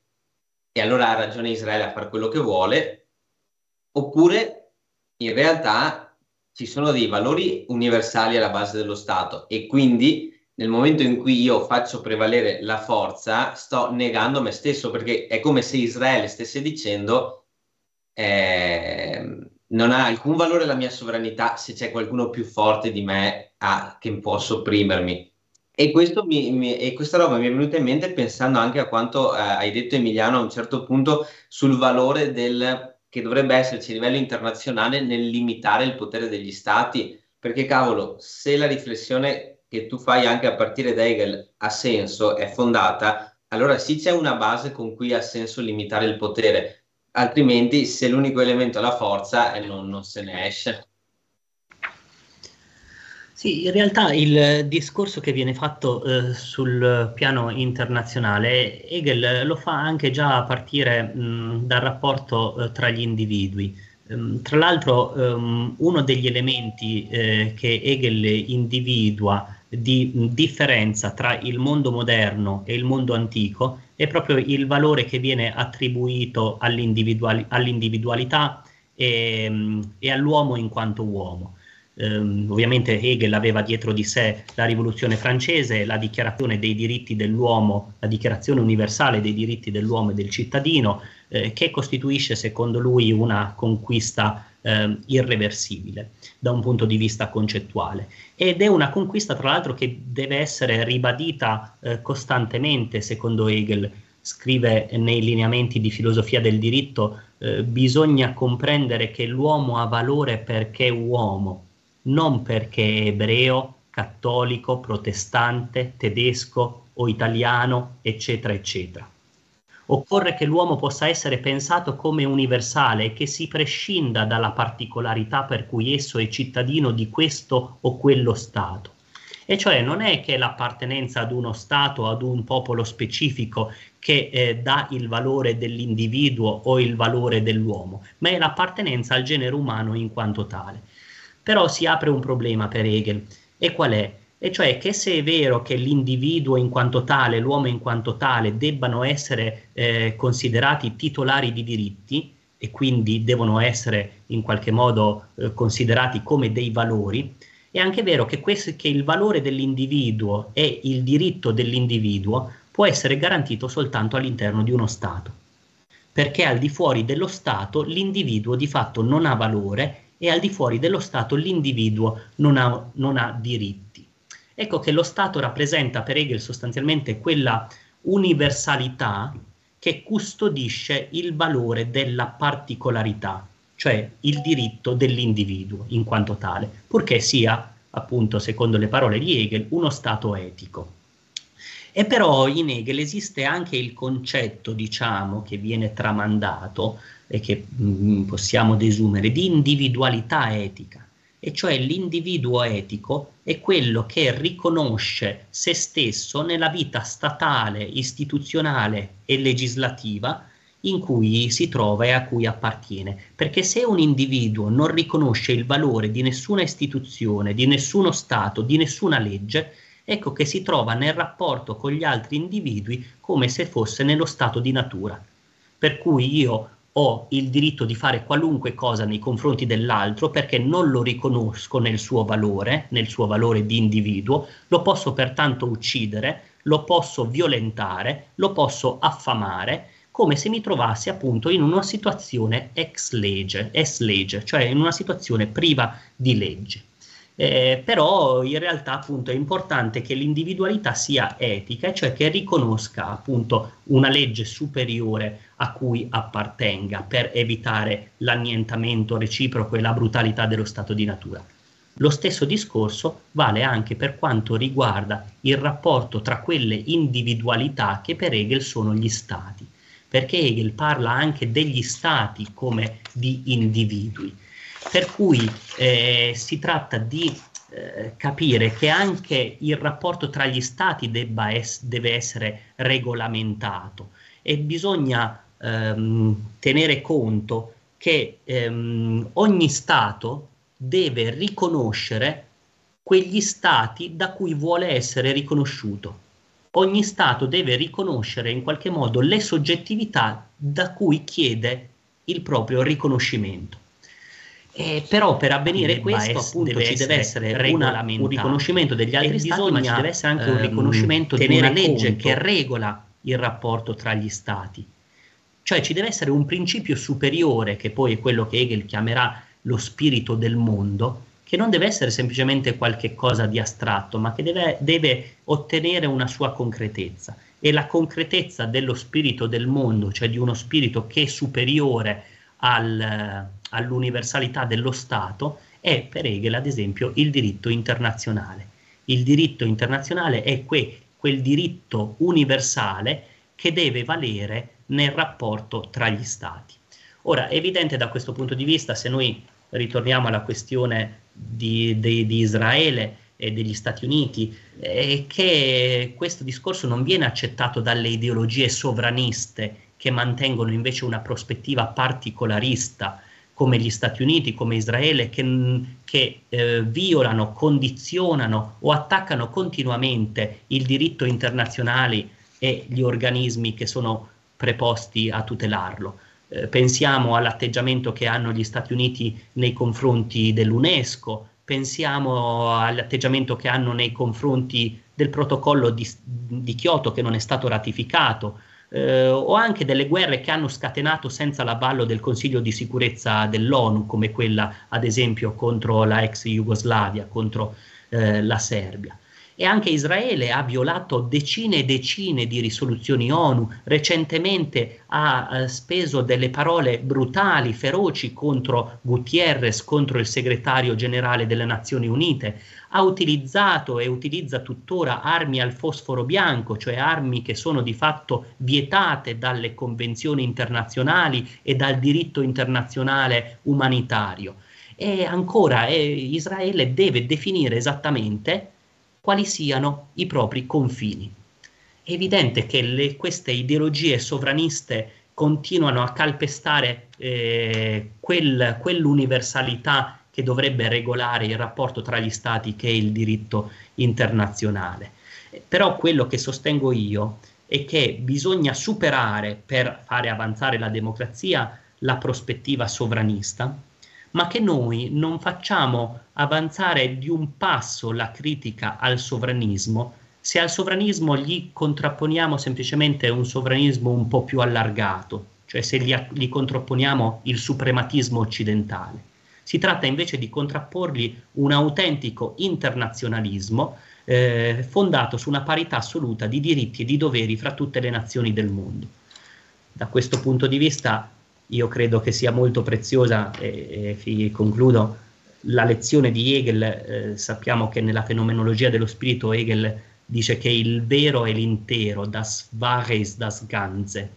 e allora ha ragione Israele a fare quello che vuole, oppure in realtà ci sono dei valori universali alla base dello Stato e quindi nel momento in cui io faccio prevalere la forza sto negando me stesso perché è come se Israele stesse dicendo eh, non ha alcun valore la mia sovranità se c'è qualcuno più forte di me a, che può sopprimermi. E, mi, mi, e, questa roba mi è venuta in mente pensando anche a quanto eh, hai detto Emiliano a un certo punto sul valore del che dovrebbe esserci a livello internazionale nel limitare il potere degli stati, perché cavolo, se la riflessione che tu fai anche a partire da Hegel ha senso, è fondata, allora sì c'è una base con cui ha senso limitare il potere, altrimenti se l'unico elemento è la forza eh, non, non se ne esce. Sì, in realtà il discorso che viene fatto eh, sul piano internazionale, Hegel lo fa anche già a partire mh, dal rapporto eh, tra gli individui. Ehm, tra l'altro ehm, uno degli elementi eh, che Hegel individua di mh, differenza tra il mondo moderno e il mondo antico è proprio il valore che viene attribuito all'individuali- all'individualità e, mh, e all'uomo in quanto uomo ehm, ovviamente Hegel aveva dietro di sé la rivoluzione francese, la dichiarazione dei diritti dell'uomo, la dichiarazione universale dei diritti dell'uomo e del cittadino, eh, che costituisce secondo lui una conquista eh, irreversibile da un punto di vista concettuale ed è una conquista tra l'altro che deve essere ribadita eh, costantemente secondo Hegel scrive nei lineamenti di filosofia del diritto, eh, bisogna comprendere che l'uomo ha valore perché è uomo, non perché è ebreo, cattolico, protestante, tedesco o italiano, eccetera, eccetera. Occorre che l'uomo possa essere pensato come universale e che si prescinda dalla particolarità per cui esso è cittadino di questo o quello Stato. E cioè non è che l'appartenenza ad uno Stato, ad un popolo specifico che eh, dà il valore dell'individuo o il valore dell'uomo, ma è l'appartenenza al genere umano in quanto tale. Però si apre un problema per Hegel, e qual è? E cioè che se è vero che l'individuo in quanto tale, l'uomo in quanto tale, debbano essere eh, considerati titolari di diritti, e quindi devono essere in qualche modo eh, considerati come dei valori, è anche vero che, questo, che il valore dell'individuo e il diritto dell'individuo può essere garantito soltanto all'interno di uno Stato, perché al di fuori dello Stato l'individuo di fatto non ha valore e al di fuori dello Stato l'individuo non ha, non ha diritti. Ecco che lo Stato rappresenta per Hegel sostanzialmente quella universalità che custodisce il valore della particolarità, cioè il diritto dell'individuo in quanto tale, purché sia, appunto, secondo le parole di Hegel, uno stato etico. E però in Hegel esiste anche il concetto, diciamo, che viene tramandato e che mm, possiamo desumere di individualità etica, e cioè l'individuo etico è quello che riconosce se stesso nella vita statale, istituzionale e legislativa in cui si trova e a cui appartiene. Perché se un individuo non riconosce il valore di nessuna istituzione, di nessuno Stato, di nessuna legge, ecco che si trova nel rapporto con gli altri individui come se fosse nello stato di natura. Per cui io ho il diritto di fare qualunque cosa nei confronti dell'altro perché non lo riconosco nel suo valore, nel suo valore di individuo, lo posso pertanto uccidere, lo posso violentare, lo posso affamare, come se mi trovassi appunto in una situazione ex legge, ex legge cioè in una situazione priva di legge. Eh, però in realtà appunto è importante che l'individualità sia etica, cioè che riconosca appunto una legge superiore a cui appartenga per evitare l'annientamento reciproco e la brutalità dello stato di natura. Lo stesso discorso vale anche per quanto riguarda il rapporto tra quelle individualità che per Hegel sono gli stati, perché Hegel parla anche degli stati come di individui per cui eh, si tratta di eh, capire che anche il rapporto tra gli stati es- deve essere regolamentato e bisogna ehm, tenere conto che ehm, ogni stato deve riconoscere quegli stati da cui vuole essere riconosciuto. Ogni Stato deve riconoscere in qualche modo le soggettività da cui chiede il proprio riconoscimento. Eh, però per avvenire questo appunto deve ci deve essere una, un riconoscimento degli altri bisogna, stati, ma ci deve essere anche un ehm, riconoscimento ehm, di una legge conto. che regola il rapporto tra gli stati. Cioè ci deve essere un principio superiore, che poi è quello che Hegel chiamerà lo spirito del mondo, che non deve essere semplicemente qualche cosa di astratto, ma che deve, deve ottenere una sua concretezza. E la concretezza dello spirito del mondo, cioè di uno spirito che è superiore al all'universalità dello Stato è per Hegel, ad esempio, il diritto internazionale. Il diritto internazionale è que, quel diritto universale che deve valere nel rapporto tra gli Stati. Ora, è evidente da questo punto di vista, se noi ritorniamo alla questione di, di, di Israele e degli Stati Uniti, eh, che questo discorso non viene accettato dalle ideologie sovraniste che mantengono invece una prospettiva particolarista come gli Stati Uniti, come Israele, che, che eh, violano, condizionano o attaccano continuamente il diritto internazionale e gli organismi che sono preposti a tutelarlo. Eh, pensiamo all'atteggiamento che hanno gli Stati Uniti nei confronti dell'UNESCO, pensiamo all'atteggiamento che hanno nei confronti del protocollo di, di Kyoto che non è stato ratificato, eh, o anche delle guerre che hanno scatenato senza l'avallo del Consiglio di sicurezza dell'ONU, come quella ad esempio contro la ex Jugoslavia, contro eh, la Serbia e anche Israele ha violato decine e decine di risoluzioni ONU, recentemente ha eh, speso delle parole brutali, feroci contro Gutierrez, contro il segretario generale delle Nazioni Unite, ha utilizzato e utilizza tuttora armi al fosforo bianco, cioè armi che sono di fatto vietate dalle convenzioni internazionali e dal diritto internazionale umanitario. E ancora eh, Israele deve definire esattamente quali siano i propri confini. È evidente che le, queste ideologie sovraniste continuano a calpestare eh, quel, quell'universalità che dovrebbe regolare il rapporto tra gli stati che è il diritto internazionale. Però quello che sostengo io è che bisogna superare per fare avanzare la democrazia la prospettiva sovranista ma che noi non facciamo avanzare di un passo la critica al sovranismo se al sovranismo gli contrapponiamo semplicemente un sovranismo un po' più allargato, cioè se gli, gli contrapponiamo il suprematismo occidentale. Si tratta invece di contrapporgli un autentico internazionalismo eh, fondato su una parità assoluta di diritti e di doveri fra tutte le nazioni del mondo. Da questo punto di vista io credo che sia molto preziosa, e, e concludo, la lezione di Hegel, eh, sappiamo che nella fenomenologia dello spirito Hegel dice che il vero è l'intero, das Vares, das Ganze,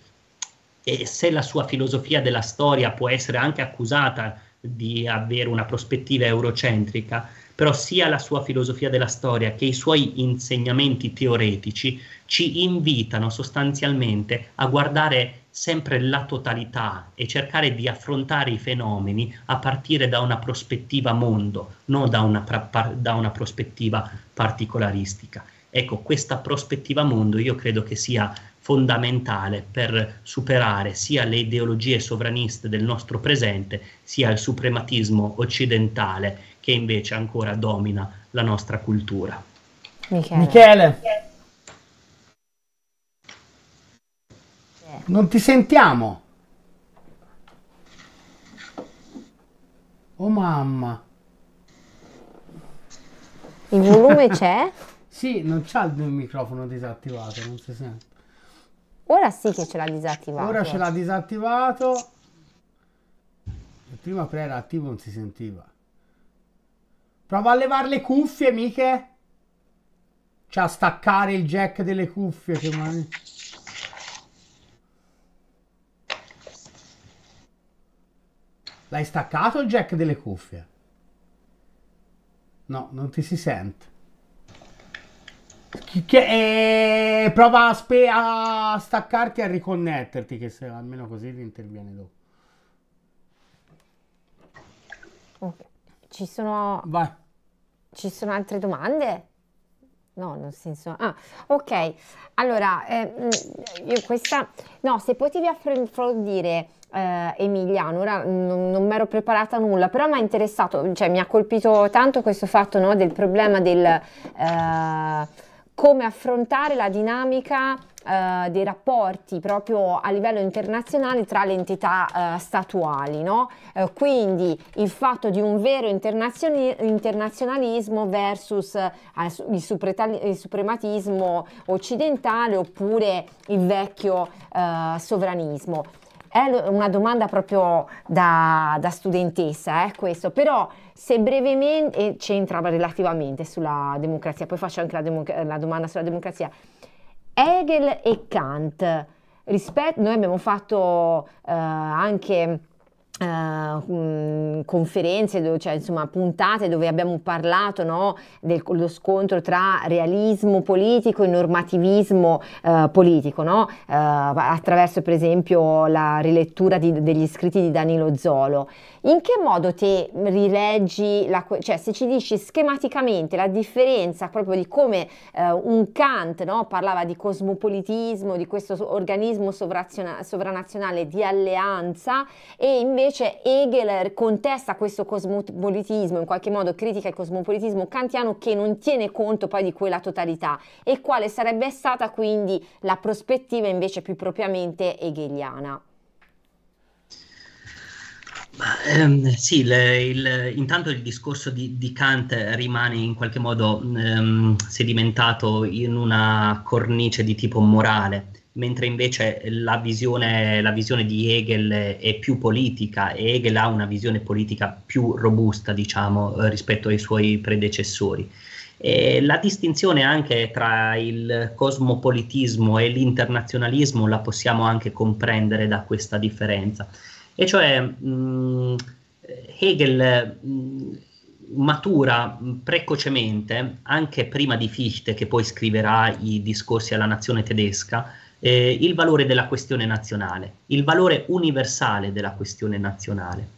e se la sua filosofia della storia può essere anche accusata di avere una prospettiva eurocentrica, però sia la sua filosofia della storia che i suoi insegnamenti teoretici ci invitano sostanzialmente a guardare sempre la totalità e cercare di affrontare i fenomeni a partire da una prospettiva mondo, non da una, da una prospettiva particolaristica. Ecco, questa prospettiva mondo io credo che sia fondamentale per superare sia le ideologie sovraniste del nostro presente, sia il suprematismo occidentale che invece ancora domina la nostra cultura. Michele. Michele. Non ti sentiamo. Oh mamma. Il volume c'è? sì, non c'ha il microfono disattivato, non si sente. Ora sì che ce l'ha disattivato. Ora ce l'ha disattivato. Prima pre era attivo non si sentiva. Prova a levare le cuffie, miche. Cioè a staccare il jack delle cuffie. Che mani... L'hai staccato il jack delle cuffie? No, non ti si sente. Che, eh, prova a, a, staccarti e a riconnetterti, che se, almeno così ti interviene dopo. Okay. Ci sono... Vai. Ci sono altre domande? No, nel senso... Ah, ok. Allora, eh, io questa... No, se potevi approfondire eh, Emiliano, ora non, non mi ero preparata a nulla, però mi ha interessato, cioè mi ha colpito tanto questo fatto no, del problema del eh, come affrontare la dinamica eh, dei rapporti proprio a livello internazionale tra le entità eh, statuali, no? Eh, quindi il fatto di un vero internazionalismo versus eh, il, supre- il, suprematismo occidentale oppure il vecchio sovranismo è una domanda proprio da, da studentessa, eh, questo, però se brevemente, e c'entrava relativamente sulla democrazia, poi faccio anche la, democ- la domanda sulla democrazia, Hegel e Kant, rispetto, noi abbiamo fatto eh, anche Uh, conferenze, dove, cioè, insomma puntate dove abbiamo parlato no, dello scontro tra realismo politico e normativismo uh, politico, no? uh, attraverso per esempio la rilettura di, degli scritti di Danilo Zolo in che modo te rileggi, la, cioè se ci dici schematicamente la differenza proprio di come eh, un Kant no, parlava di cosmopolitismo, di questo organismo sovranazionale di alleanza e invece Hegel contesta questo cosmopolitismo, in qualche modo critica il cosmopolitismo kantiano che non tiene conto poi di quella totalità e quale sarebbe stata quindi la prospettiva invece più propriamente hegeliana. Ma, ehm, sì, le, il, intanto il discorso di, di, Kant rimane in qualche modo ehm, sedimentato in una cornice di tipo morale, mentre invece la visione, la visione, di Hegel è più politica e Hegel ha una visione politica più robusta, diciamo, eh, rispetto ai suoi predecessori. E la distinzione anche tra il cosmopolitismo e l'internazionalismo la possiamo anche comprendere da questa differenza e cioè mh, mm, Hegel mh, mm, matura precocemente, anche prima di Fichte, che poi scriverà i discorsi alla nazione tedesca, eh, il valore della questione nazionale, il valore universale della questione nazionale.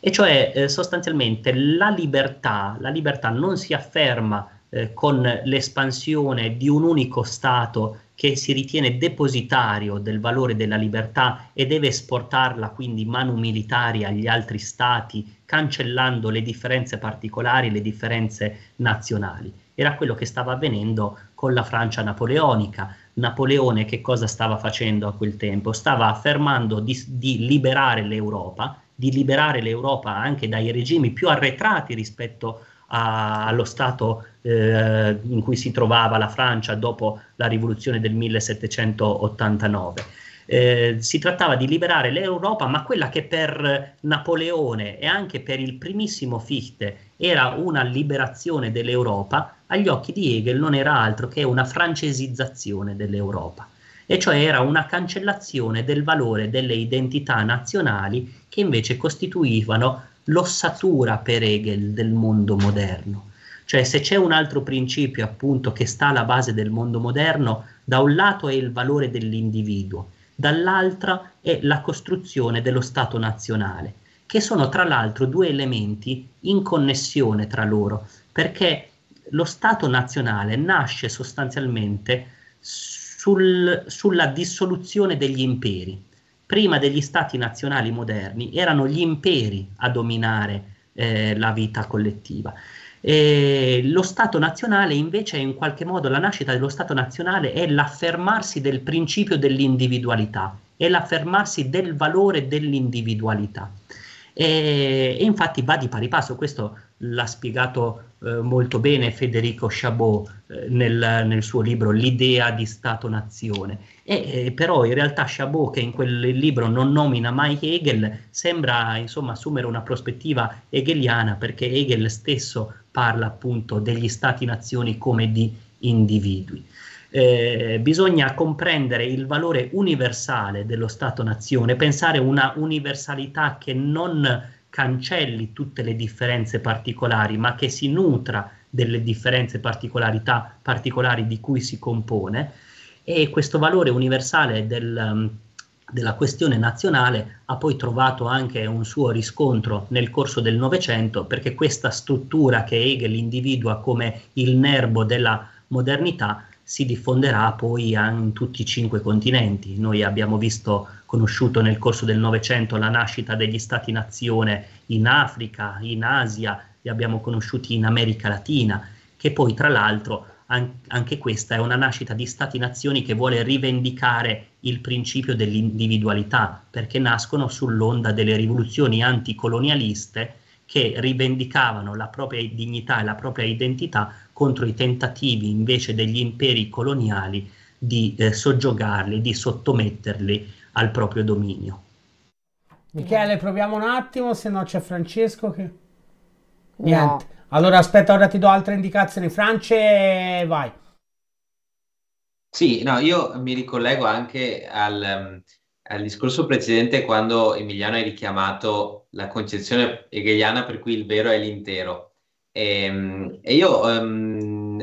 E cioè eh, sostanzialmente la libertà, la libertà non si afferma eh, con l'espansione di un unico Stato che si ritiene depositario del valore della libertà e deve esportarla quindi manu militari agli altri Stati, cancellando le differenze particolari, le differenze nazionali. Era quello che stava avvenendo con la Francia napoleonica. Napoleone che cosa stava facendo a quel tempo? Stava affermando di, di liberare l'Europa, di liberare l'Europa anche dai regimi più arretrati rispetto a, allo Stato eh, in cui si trovava la Francia dopo la rivoluzione del 1789. Eh, si trattava di liberare l'Europa, ma quella che per Napoleone e anche per il primissimo Fichte era una liberazione dell'Europa, agli occhi di Hegel non era altro che una francesizzazione dell'Europa e cioè era una cancellazione del valore delle identità nazionali che invece costituivano l'ossatura per Hegel del mondo moderno. Cioè se c'è un altro principio appunto che sta alla base del mondo moderno, da un lato è il valore dell'individuo, dall'altra è la costruzione dello Stato nazionale, che sono tra l'altro due elementi in connessione tra loro, perché lo Stato nazionale nasce sostanzialmente sul, sulla dissoluzione degli imperi. Prima degli Stati nazionali moderni erano gli imperi a dominare eh, la vita collettiva e lo Stato nazionale invece è in qualche modo la nascita dello Stato nazionale è l'affermarsi del principio dell'individualità, è l'affermarsi del valore dell'individualità. E, e infatti va di pari passo, questo l'ha spiegato eh, molto bene Federico Chabot eh, nel, nel, suo libro L'idea di Stato-nazione. E, eh, però in realtà Chabot, che in quel libro non nomina mai Hegel, sembra insomma assumere una prospettiva hegeliana perché Hegel stesso parla appunto degli stati-nazioni come di individui. Eh, bisogna comprendere il valore universale dello Stato-nazione, pensare una universalità che non cancelli tutte le differenze particolari, ma che si nutra delle differenze particolarità particolari di cui si compone e questo valore universale del, della questione nazionale ha poi trovato anche un suo riscontro nel corso del Novecento perché questa struttura che Hegel individua come il nervo della modernità si diffonderà poi in tutti i cinque continenti. Noi abbiamo visto, conosciuto nel corso del Novecento la nascita degli stati-nazione in Africa, in Asia, li abbiamo conosciuti in America Latina, che poi tra l'altro anche questa è una nascita di stati-nazioni che vuole rivendicare il principio dell'individualità, perché nascono sull'onda delle rivoluzioni anticolonialiste che rivendicavano la propria dignità e la propria identità contro i tentativi invece degli imperi coloniali di eh, soggiogarli, di sottometterli al proprio dominio. Michele, proviamo un attimo, se no c'è Francesco che... Niente. No. Allora aspetta, ora ti do altre indicazioni. France, vai. Sì, no, io mi ricollego anche al, ehm, al discorso precedente quando Emiliano hai richiamato la concezione hegeliana per cui il vero è l'intero. E, ehm, e io um,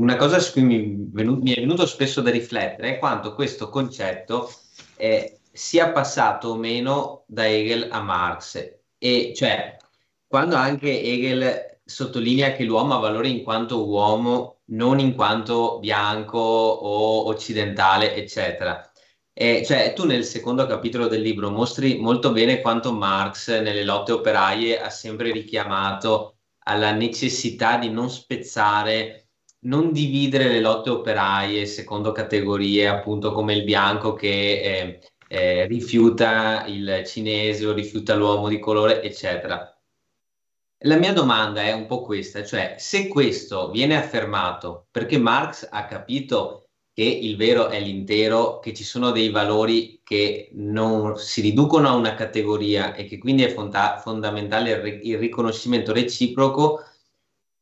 una cosa su cui mi, venu- mi, è venuto spesso da riflettere è quanto questo concetto eh, sia passato o meno da Hegel a Marx. E cioè, quando anche Hegel sottolinea che l'uomo ha valore in quanto uomo non in quanto bianco o occidentale, eccetera. E cioè, tu nel secondo capitolo del libro mostri molto bene quanto Marx nelle lotte operaie ha sempre richiamato alla necessità di non spezzare, non dividere le lotte operaie secondo categorie, appunto come il bianco che eh, eh, rifiuta il cinese o rifiuta l'uomo di colore, eccetera. La mia domanda è un po' questa, cioè se questo viene affermato perché Marx ha capito che il vero è l'intero, che ci sono dei valori che non si riducono a una categoria e che quindi è fonda- fondamentale il, ri- il riconoscimento reciproco,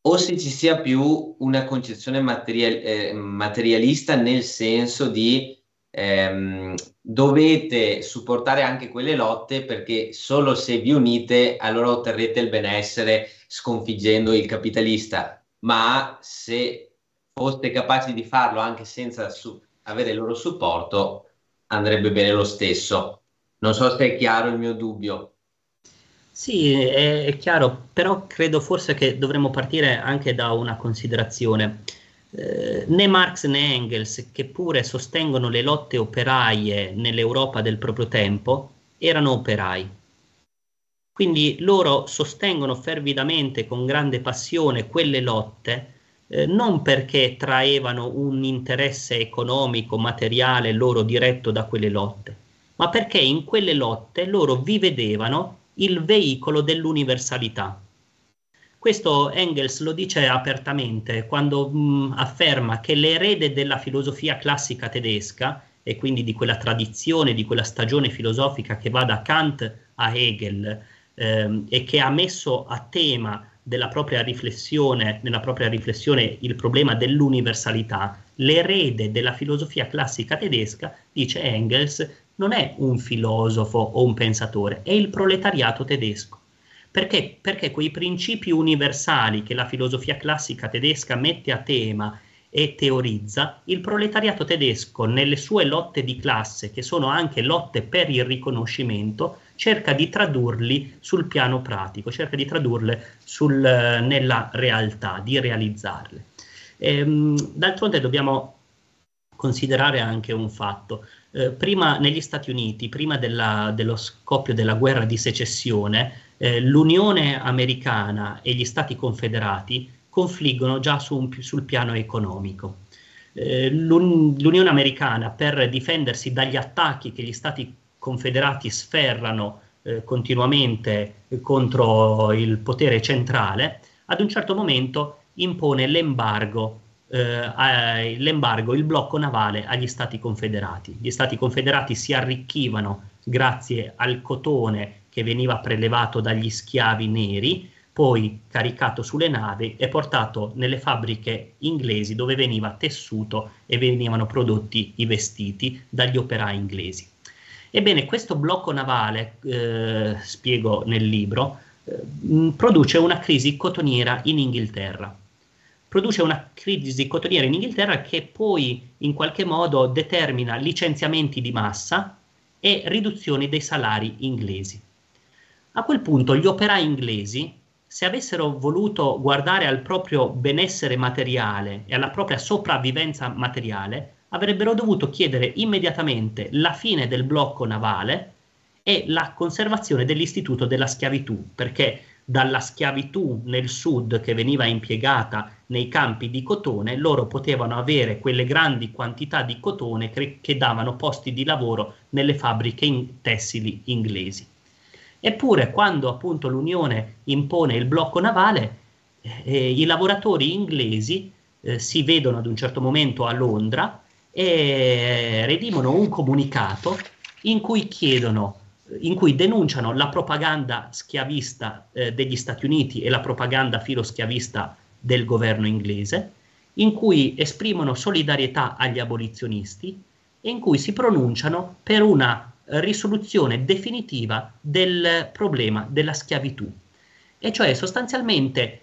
o se ci sia più una concezione material- eh, materialista nel senso di ehm, dovete supportare anche quelle lotte perché solo se vi unite allora otterrete il benessere sconfiggendo il capitalista, ma se foste capaci di farlo anche senza su- avere il loro supporto andrebbe bene lo stesso. Non so se è chiaro il mio dubbio. Sì, è, è chiaro, però credo forse che dovremmo partire anche da una considerazione. Eh, né Marx né Engels, che pure sostengono le lotte operaie nell'Europa del proprio tempo, erano operai. Quindi loro sostengono fervidamente, con grande passione, quelle lotte, eh, non perché traevano un interesse economico, materiale loro diretto da quelle lotte, ma perché in quelle lotte loro vi vedevano il veicolo dell'universalità questo Engels lo dice apertamente quando mh, mm, afferma che l'erede della filosofia classica tedesca, e quindi di quella tradizione, di quella stagione filosofica che va da Kant a Hegel ehm, e che ha messo a tema della propria riflessione, nella propria riflessione il problema dell'universalità, l'erede della filosofia classica tedesca, dice Engels, non è un filosofo o un pensatore, è il proletariato tedesco. Perché? Perché quei principi universali che la filosofia classica tedesca mette a tema e teorizza, il proletariato tedesco nelle sue lotte di classe, che sono anche lotte per il riconoscimento, cerca di tradurli sul piano pratico, cerca di tradurle sul, eh, nella realtà, di realizzarle. Ehm, d'altronde dobbiamo considerare anche un fatto. Eh, prima negli Stati Uniti, prima della, dello scoppio della guerra di secessione, eh, l'Unione Americana e gli Stati Confederati confliggono già su un, sul piano economico. Eh, l'un, L'Unione Americana per difendersi dagli attacchi che gli Stati Confederati sferrano eh, continuamente eh, contro il potere centrale, ad un certo momento impone l'embargo eh, l'embargo, il blocco navale agli Stati Confederati. Gli Stati Confederati si arricchivano grazie al cotone che veniva prelevato dagli schiavi neri, poi caricato sulle navi e portato nelle fabbriche inglesi dove veniva tessuto e venivano prodotti i vestiti dagli operai inglesi. Ebbene, questo blocco navale, eh, spiego nel libro, eh, produce una crisi cotoniera in Inghilterra. Produce una crisi cotoniera in Inghilterra che poi in qualche modo determina licenziamenti di massa e riduzioni dei salari inglesi. A quel punto gli operai inglesi, se avessero voluto guardare al proprio benessere materiale e alla propria sopravvivenza materiale, avrebbero dovuto chiedere immediatamente la fine del blocco navale e la conservazione dell'istituto della schiavitù, perché dalla schiavitù nel sud che veniva impiegata nei campi di cotone, loro potevano avere quelle grandi quantità di cotone che, che davano posti di lavoro nelle fabbriche in tessili inglesi. Eppure quando appunto l'Unione impone il blocco navale, eh, eh, i lavoratori inglesi eh, si vedono ad un certo momento a Londra e eh, redimono un comunicato in cui chiedono in cui denunciano la propaganda schiavista eh, degli Stati Uniti e la propaganda filoschiavista del governo inglese, in cui esprimono solidarietà agli abolizionisti e in cui si pronunciano per una risoluzione definitiva del problema della schiavitù. E cioè sostanzialmente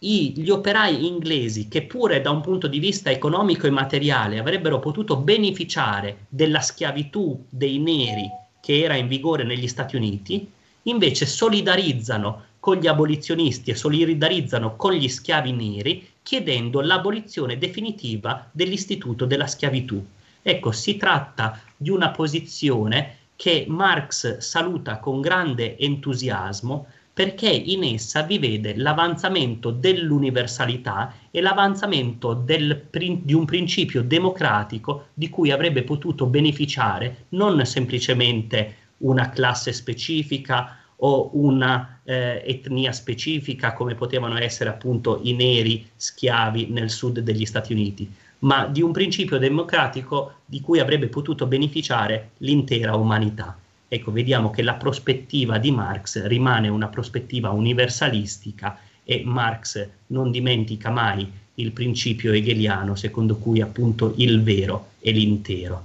i, gli operai inglesi che pure da un punto di vista economico e materiale avrebbero potuto beneficiare della schiavitù dei neri che era in vigore negli Stati Uniti, invece solidarizzano con gli abolizionisti e solidarizzano con gli schiavi neri chiedendo l'abolizione definitiva dell'istituto della schiavitù. Ecco, si tratta di una posizione che Marx saluta con grande entusiasmo perché in essa vi vede l'avanzamento dell'universalità e l'avanzamento del, di un principio democratico di cui avrebbe potuto beneficiare non semplicemente una classe specifica o una eh, etnia specifica come potevano essere appunto i neri schiavi nel sud degli Stati Uniti, ma di un principio democratico di cui avrebbe potuto beneficiare l'intera umanità. Ecco, vediamo che la prospettiva di Marx rimane una prospettiva universalistica e Marx non dimentica mai il principio hegeliano secondo cui appunto il vero è l'intero.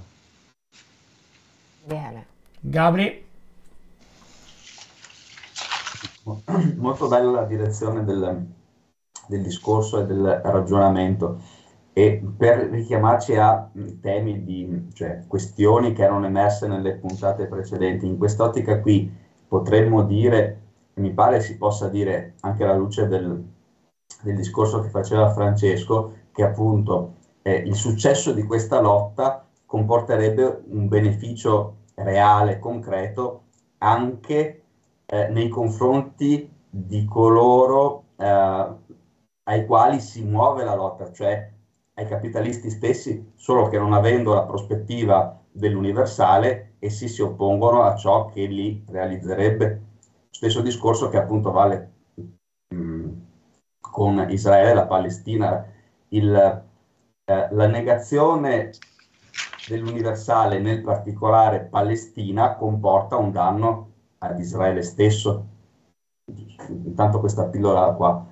Bene. Gabri. Molto bella la direzione del, del discorso e del ragionamento e per richiamarci a temi di cioè, questioni che erano emerse nelle puntate precedenti, in quest'ottica qui potremmo dire, mi pare si possa dire anche alla luce del, del discorso che faceva Francesco, che appunto eh, il successo di questa lotta comporterebbe un beneficio reale, concreto, anche eh, nei confronti di coloro eh, ai quali si muove la lotta, cioè ai capitalisti stessi, solo che non avendo la prospettiva dell'universale, essi si oppongono a ciò che li realizzerebbe. Stesso discorso che appunto vale mh, mm, con Israele e la Palestina. Il, eh, la negazione dell'universale, nel particolare Palestina, comporta un danno ad Israele stesso. Intanto questa pillola qua.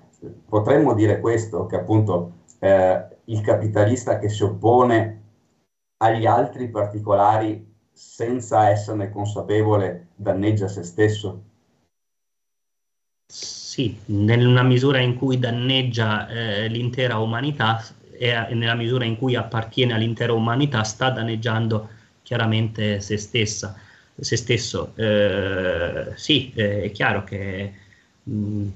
Potremmo dire questo, che appunto eh, il capitalista che si oppone agli altri particolari senza esserne consapevole danneggia se stesso? Sì, nella misura in cui danneggia eh, l'intera umanità e nella misura in cui appartiene all'intera umanità sta danneggiando chiaramente se stessa. Se stesso, eh, sì, eh, è chiaro che mh, mm,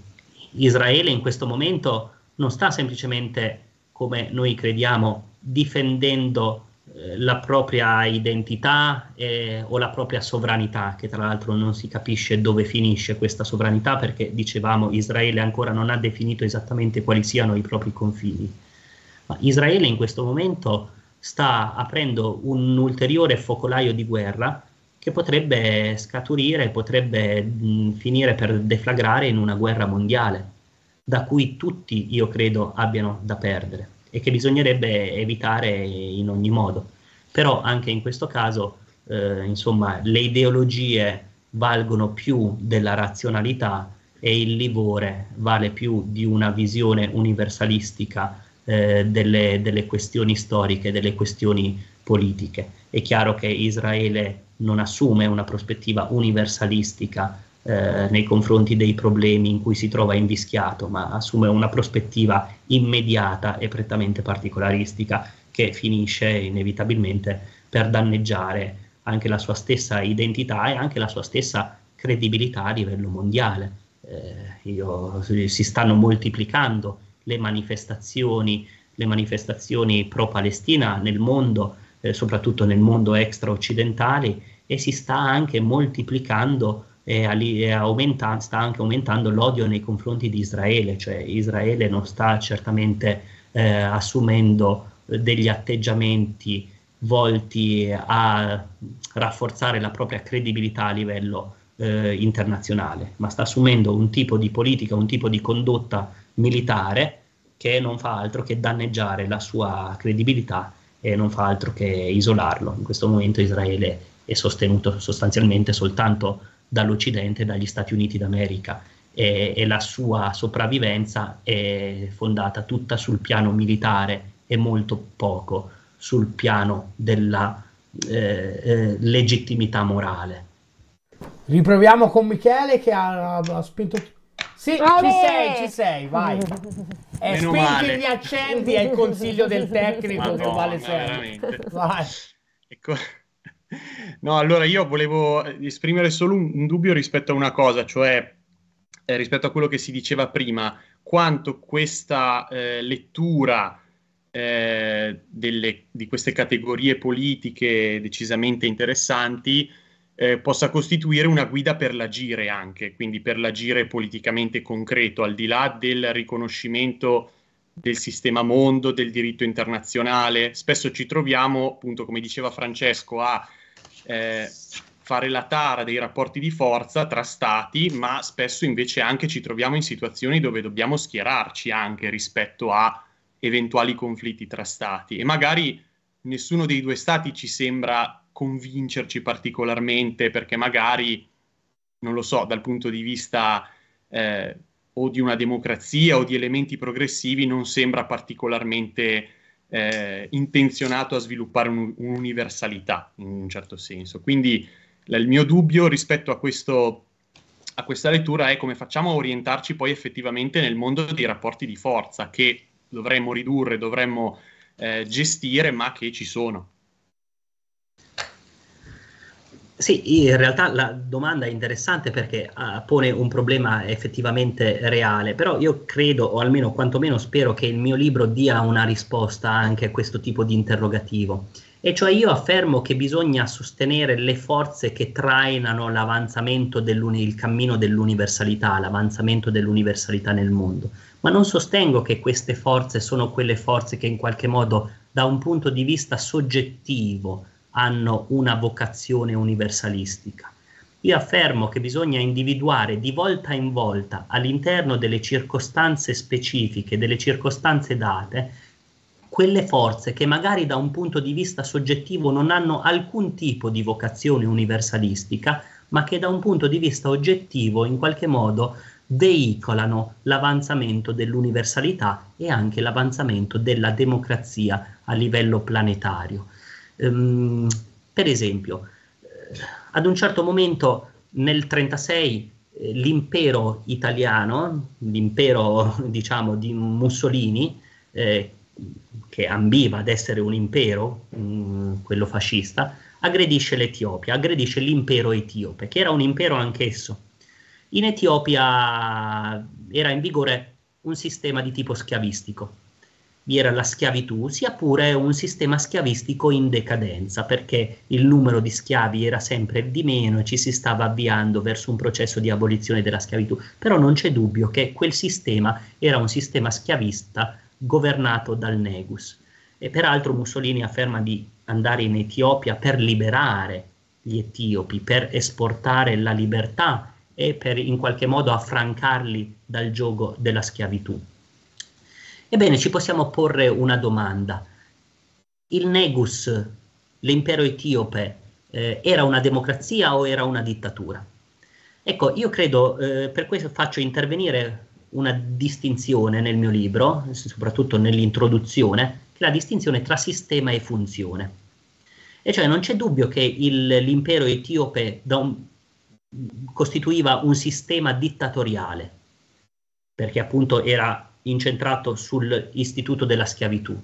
Israele in questo momento non sta semplicemente come noi crediamo, difendendo eh, la propria identità eh, o la propria sovranità, che tra l'altro non si capisce dove finisce questa sovranità perché dicevamo Israele ancora non ha definito esattamente quali siano i propri confini. Ma Israele in questo momento sta aprendo un ulteriore focolaio di guerra che potrebbe scaturire, potrebbe mh, finire per deflagrare in una guerra mondiale da cui tutti, io credo, abbiano da perdere e che bisognerebbe evitare in ogni modo. Però anche in questo caso, eh, insomma, le ideologie valgono più della razionalità e il livore vale più di una visione universalistica eh, delle, delle questioni storiche, delle questioni politiche. È chiaro che Israele non assume una prospettiva universalistica eh, nei confronti dei problemi in cui si trova invischiato, ma assume una prospettiva immediata e prettamente particolaristica che finisce inevitabilmente per danneggiare anche la sua stessa identità e anche la sua stessa credibilità a livello mondiale. Eh, io, si stanno moltiplicando le manifestazioni, le manifestazioni pro-Palestina nel mondo, eh, soprattutto nel mondo extra-occidentale, e si sta anche moltiplicando e aumenta, sta anche aumentando l'odio nei confronti di Israele, cioè Israele non sta certamente eh, assumendo degli atteggiamenti volti a rafforzare la propria credibilità a livello eh, internazionale, ma sta assumendo un tipo di politica, un tipo di condotta militare che non fa altro che danneggiare la sua credibilità e non fa altro che isolarlo. In questo momento Israele è sostenuto sostanzialmente soltanto dall'Occidente, dagli Stati Uniti d'America e, e la sua sopravvivenza è fondata tutta sul piano militare e molto poco sul piano della eh, eh, legittimità morale. Riproviamo con Michele che ha, ha spinto. Sì, Vabbè! ci sei, ci sei, vai. E spingi gli accendi è il consiglio del tecnico Madonna, che vale sempre. Vai. Ecco. No, allora io volevo esprimere solo un, un dubbio rispetto a una cosa, cioè eh, rispetto a quello che si diceva prima, quanto questa eh, lettura eh, delle, di queste categorie politiche decisamente interessanti eh, possa costituire una guida per l'agire anche, quindi per l'agire politicamente concreto, al di là del riconoscimento del sistema mondo, del diritto internazionale. Spesso ci troviamo, appunto, come diceva Francesco, a eh, fare la tara dei rapporti di forza tra stati, ma spesso invece anche ci troviamo in situazioni dove dobbiamo schierarci anche rispetto a eventuali conflitti tra stati e magari nessuno dei due stati ci sembra convincerci particolarmente perché magari, non lo so, dal punto di vista eh, o di una democrazia o di elementi progressivi non sembra particolarmente eh, intenzionato a sviluppare un, un'universalità in un certo senso. Quindi la, il mio dubbio rispetto a, questo, a questa lettura è come facciamo a orientarci poi effettivamente nel mondo dei rapporti di forza che dovremmo ridurre, dovremmo eh, gestire, ma che ci sono. Sì, in realtà la domanda è interessante perché uh, pone un problema effettivamente reale, però io credo, o almeno quantomeno spero, che il mio libro dia una risposta anche a questo tipo di interrogativo. E cioè io affermo che bisogna sostenere le forze che trainano l'avanzamento del cammino dell'universalità, l'avanzamento dell'universalità nel mondo, ma non sostengo che queste forze sono quelle forze che in qualche modo da un punto di vista soggettivo, hanno una vocazione universalistica. Io affermo che bisogna individuare di volta in volta all'interno delle circostanze specifiche, delle circostanze date, quelle forze che magari da un punto di vista soggettivo non hanno alcun tipo di vocazione universalistica, ma che da un punto di vista oggettivo in qualche modo veicolano l'avanzamento dell'universalità e anche l'avanzamento della democrazia a livello planetario. Um, per esempio, eh, ad un certo momento nel 1936 eh, l'impero italiano, l'impero diciamo di Mussolini, eh, che ambiva ad essere un impero, mh, quello fascista, aggredisce l'Etiopia, aggredisce l'impero etiope, che era un impero anch'esso. In Etiopia era in vigore un sistema di tipo schiavistico, vi era la schiavitù, sia pure un sistema schiavistico in decadenza, perché il numero di schiavi era sempre di meno e ci si stava avviando verso un processo di abolizione della schiavitù. Però non c'è dubbio che quel sistema era un sistema schiavista governato dal Negus. E peraltro Mussolini afferma di andare in Etiopia per liberare gli etiopi, per esportare la libertà e per in qualche modo affrancarli dal gioco della schiavitù. Ebbene, ci possiamo porre una domanda. Il Negus, l'impero etiope, eh, era una democrazia o era una dittatura? Ecco, io credo, eh, per questo faccio intervenire una distinzione nel mio libro, soprattutto nell'introduzione, che è la distinzione tra sistema e funzione. E cioè non c'è dubbio che il, l'impero etiope un, costituiva un sistema dittatoriale, perché appunto era incentrato sull'istituto della schiavitù,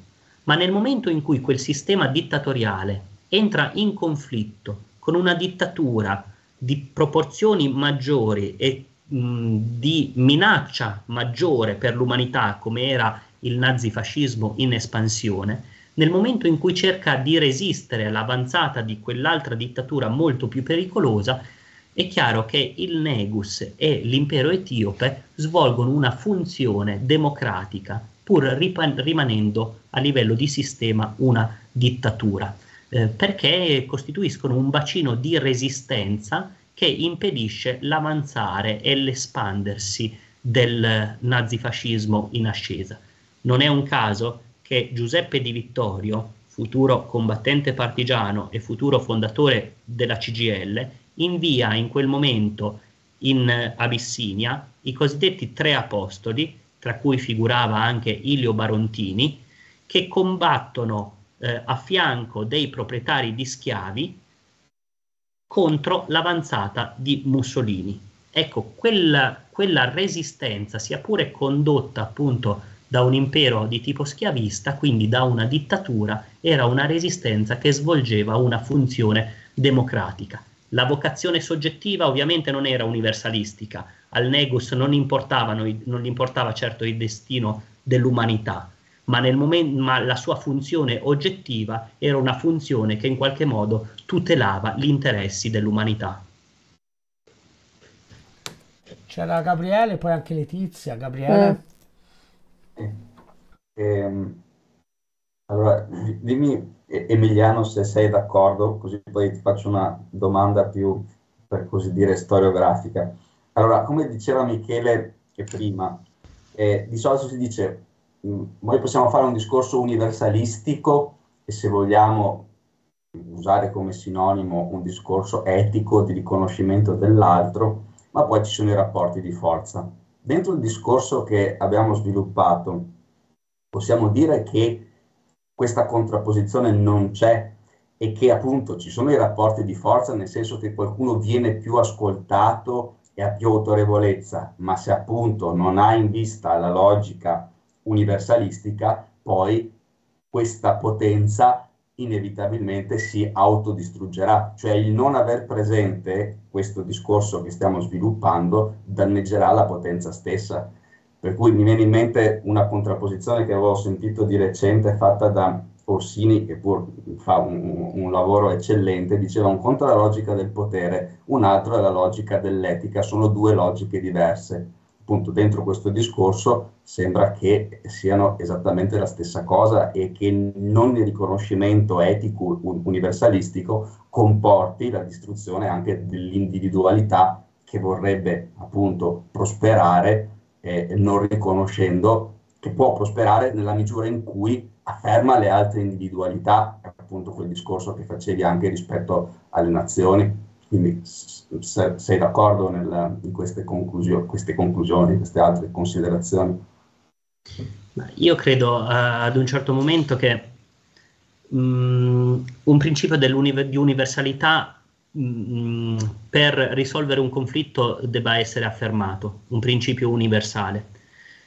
ma nel momento in cui quel sistema dittatoriale entra in conflitto con una dittatura di proporzioni maggiori e mh, di minaccia maggiore per l'umanità come era il nazifascismo in espansione, nel momento in cui cerca di resistere all'avanzata di quell'altra dittatura molto più pericolosa, è chiaro che il Negus e l'impero etiope svolgono una funzione democratica pur ripan- rimanendo a livello di sistema una dittatura, eh, perché costituiscono un bacino di resistenza che impedisce l'avanzare e l'espandersi del nazifascismo in ascesa. Non è un caso che Giuseppe Di Vittorio, futuro combattente partigiano e futuro fondatore della CGL, invia in quel momento in eh, Abissinia i cosiddetti tre apostoli, tra cui figurava anche Ilio Barontini, che combattono eh, a fianco dei proprietari di schiavi contro l'avanzata di Mussolini. Ecco, quella, quella resistenza, sia pure condotta appunto da un impero di tipo schiavista, quindi da una dittatura, era una resistenza che svolgeva una funzione democratica. La vocazione soggettiva ovviamente non era universalistica, al Negus non, non gli importava certo il destino dell'umanità, ma, momento, ma, la sua funzione oggettiva era una funzione che in qualche modo tutelava gli interessi dell'umanità. C'era Gabriele poi anche Letizia. Gabriele. Eh. Eh. Allora, dimmi Emiliano, se sei d'accordo, così poi ti faccio una domanda più, per così dire, storiografica. Allora, come diceva Michele prima, eh, di solito si dice, mh, mm, noi possiamo fare un discorso universalistico e se vogliamo usare come sinonimo un discorso etico di riconoscimento dell'altro, ma poi ci sono i rapporti di forza. Dentro il discorso che abbiamo sviluppato, possiamo dire che questa contrapposizione non c'è e che appunto ci sono i rapporti di forza nel senso che qualcuno viene più ascoltato e ha più autorevolezza, ma se appunto non ha in vista la logica universalistica, poi questa potenza inevitabilmente si autodistruggerà, cioè il non aver presente questo discorso che stiamo sviluppando danneggerà la potenza stessa per cui mi viene in mente una contrapposizione che avevo sentito di recente fatta da Orsini, che pur fa un, un, lavoro eccellente, diceva un conto è la logica del potere, un altro è la logica dell'etica, sono due logiche diverse. Appunto, dentro questo discorso sembra che siano esattamente la stessa cosa e che non il riconoscimento etico universalistico comporti la distruzione anche dell'individualità che vorrebbe appunto prosperare eh, non riconoscendo, che può prosperare nella misura in cui afferma le altre individualità, appunto quel discorso che facevi anche rispetto alle nazioni. Quindi se, sei d'accordo nel, in queste, conclusio, queste conclusioni, queste altre considerazioni? Io credo uh, ad un certo momento che um, un principio di universalità Mm, mm, per risolvere un conflitto debba essere affermato, un principio universale.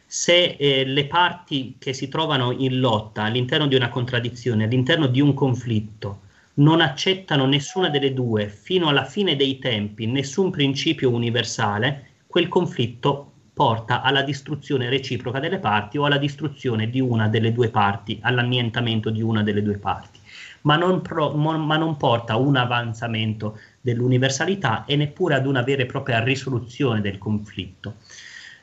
Se eh, le parti che si trovano in lotta all'interno di una contraddizione, all'interno di un conflitto, non accettano nessuna delle due fino alla fine dei tempi, nessun principio universale, quel conflitto porta alla distruzione reciproca delle parti o alla distruzione di una delle due parti, all'annientamento di una delle due parti ma non, pro, mo, ma non porta a un avanzamento dell'universalità e neppure ad una vera e propria risoluzione del conflitto.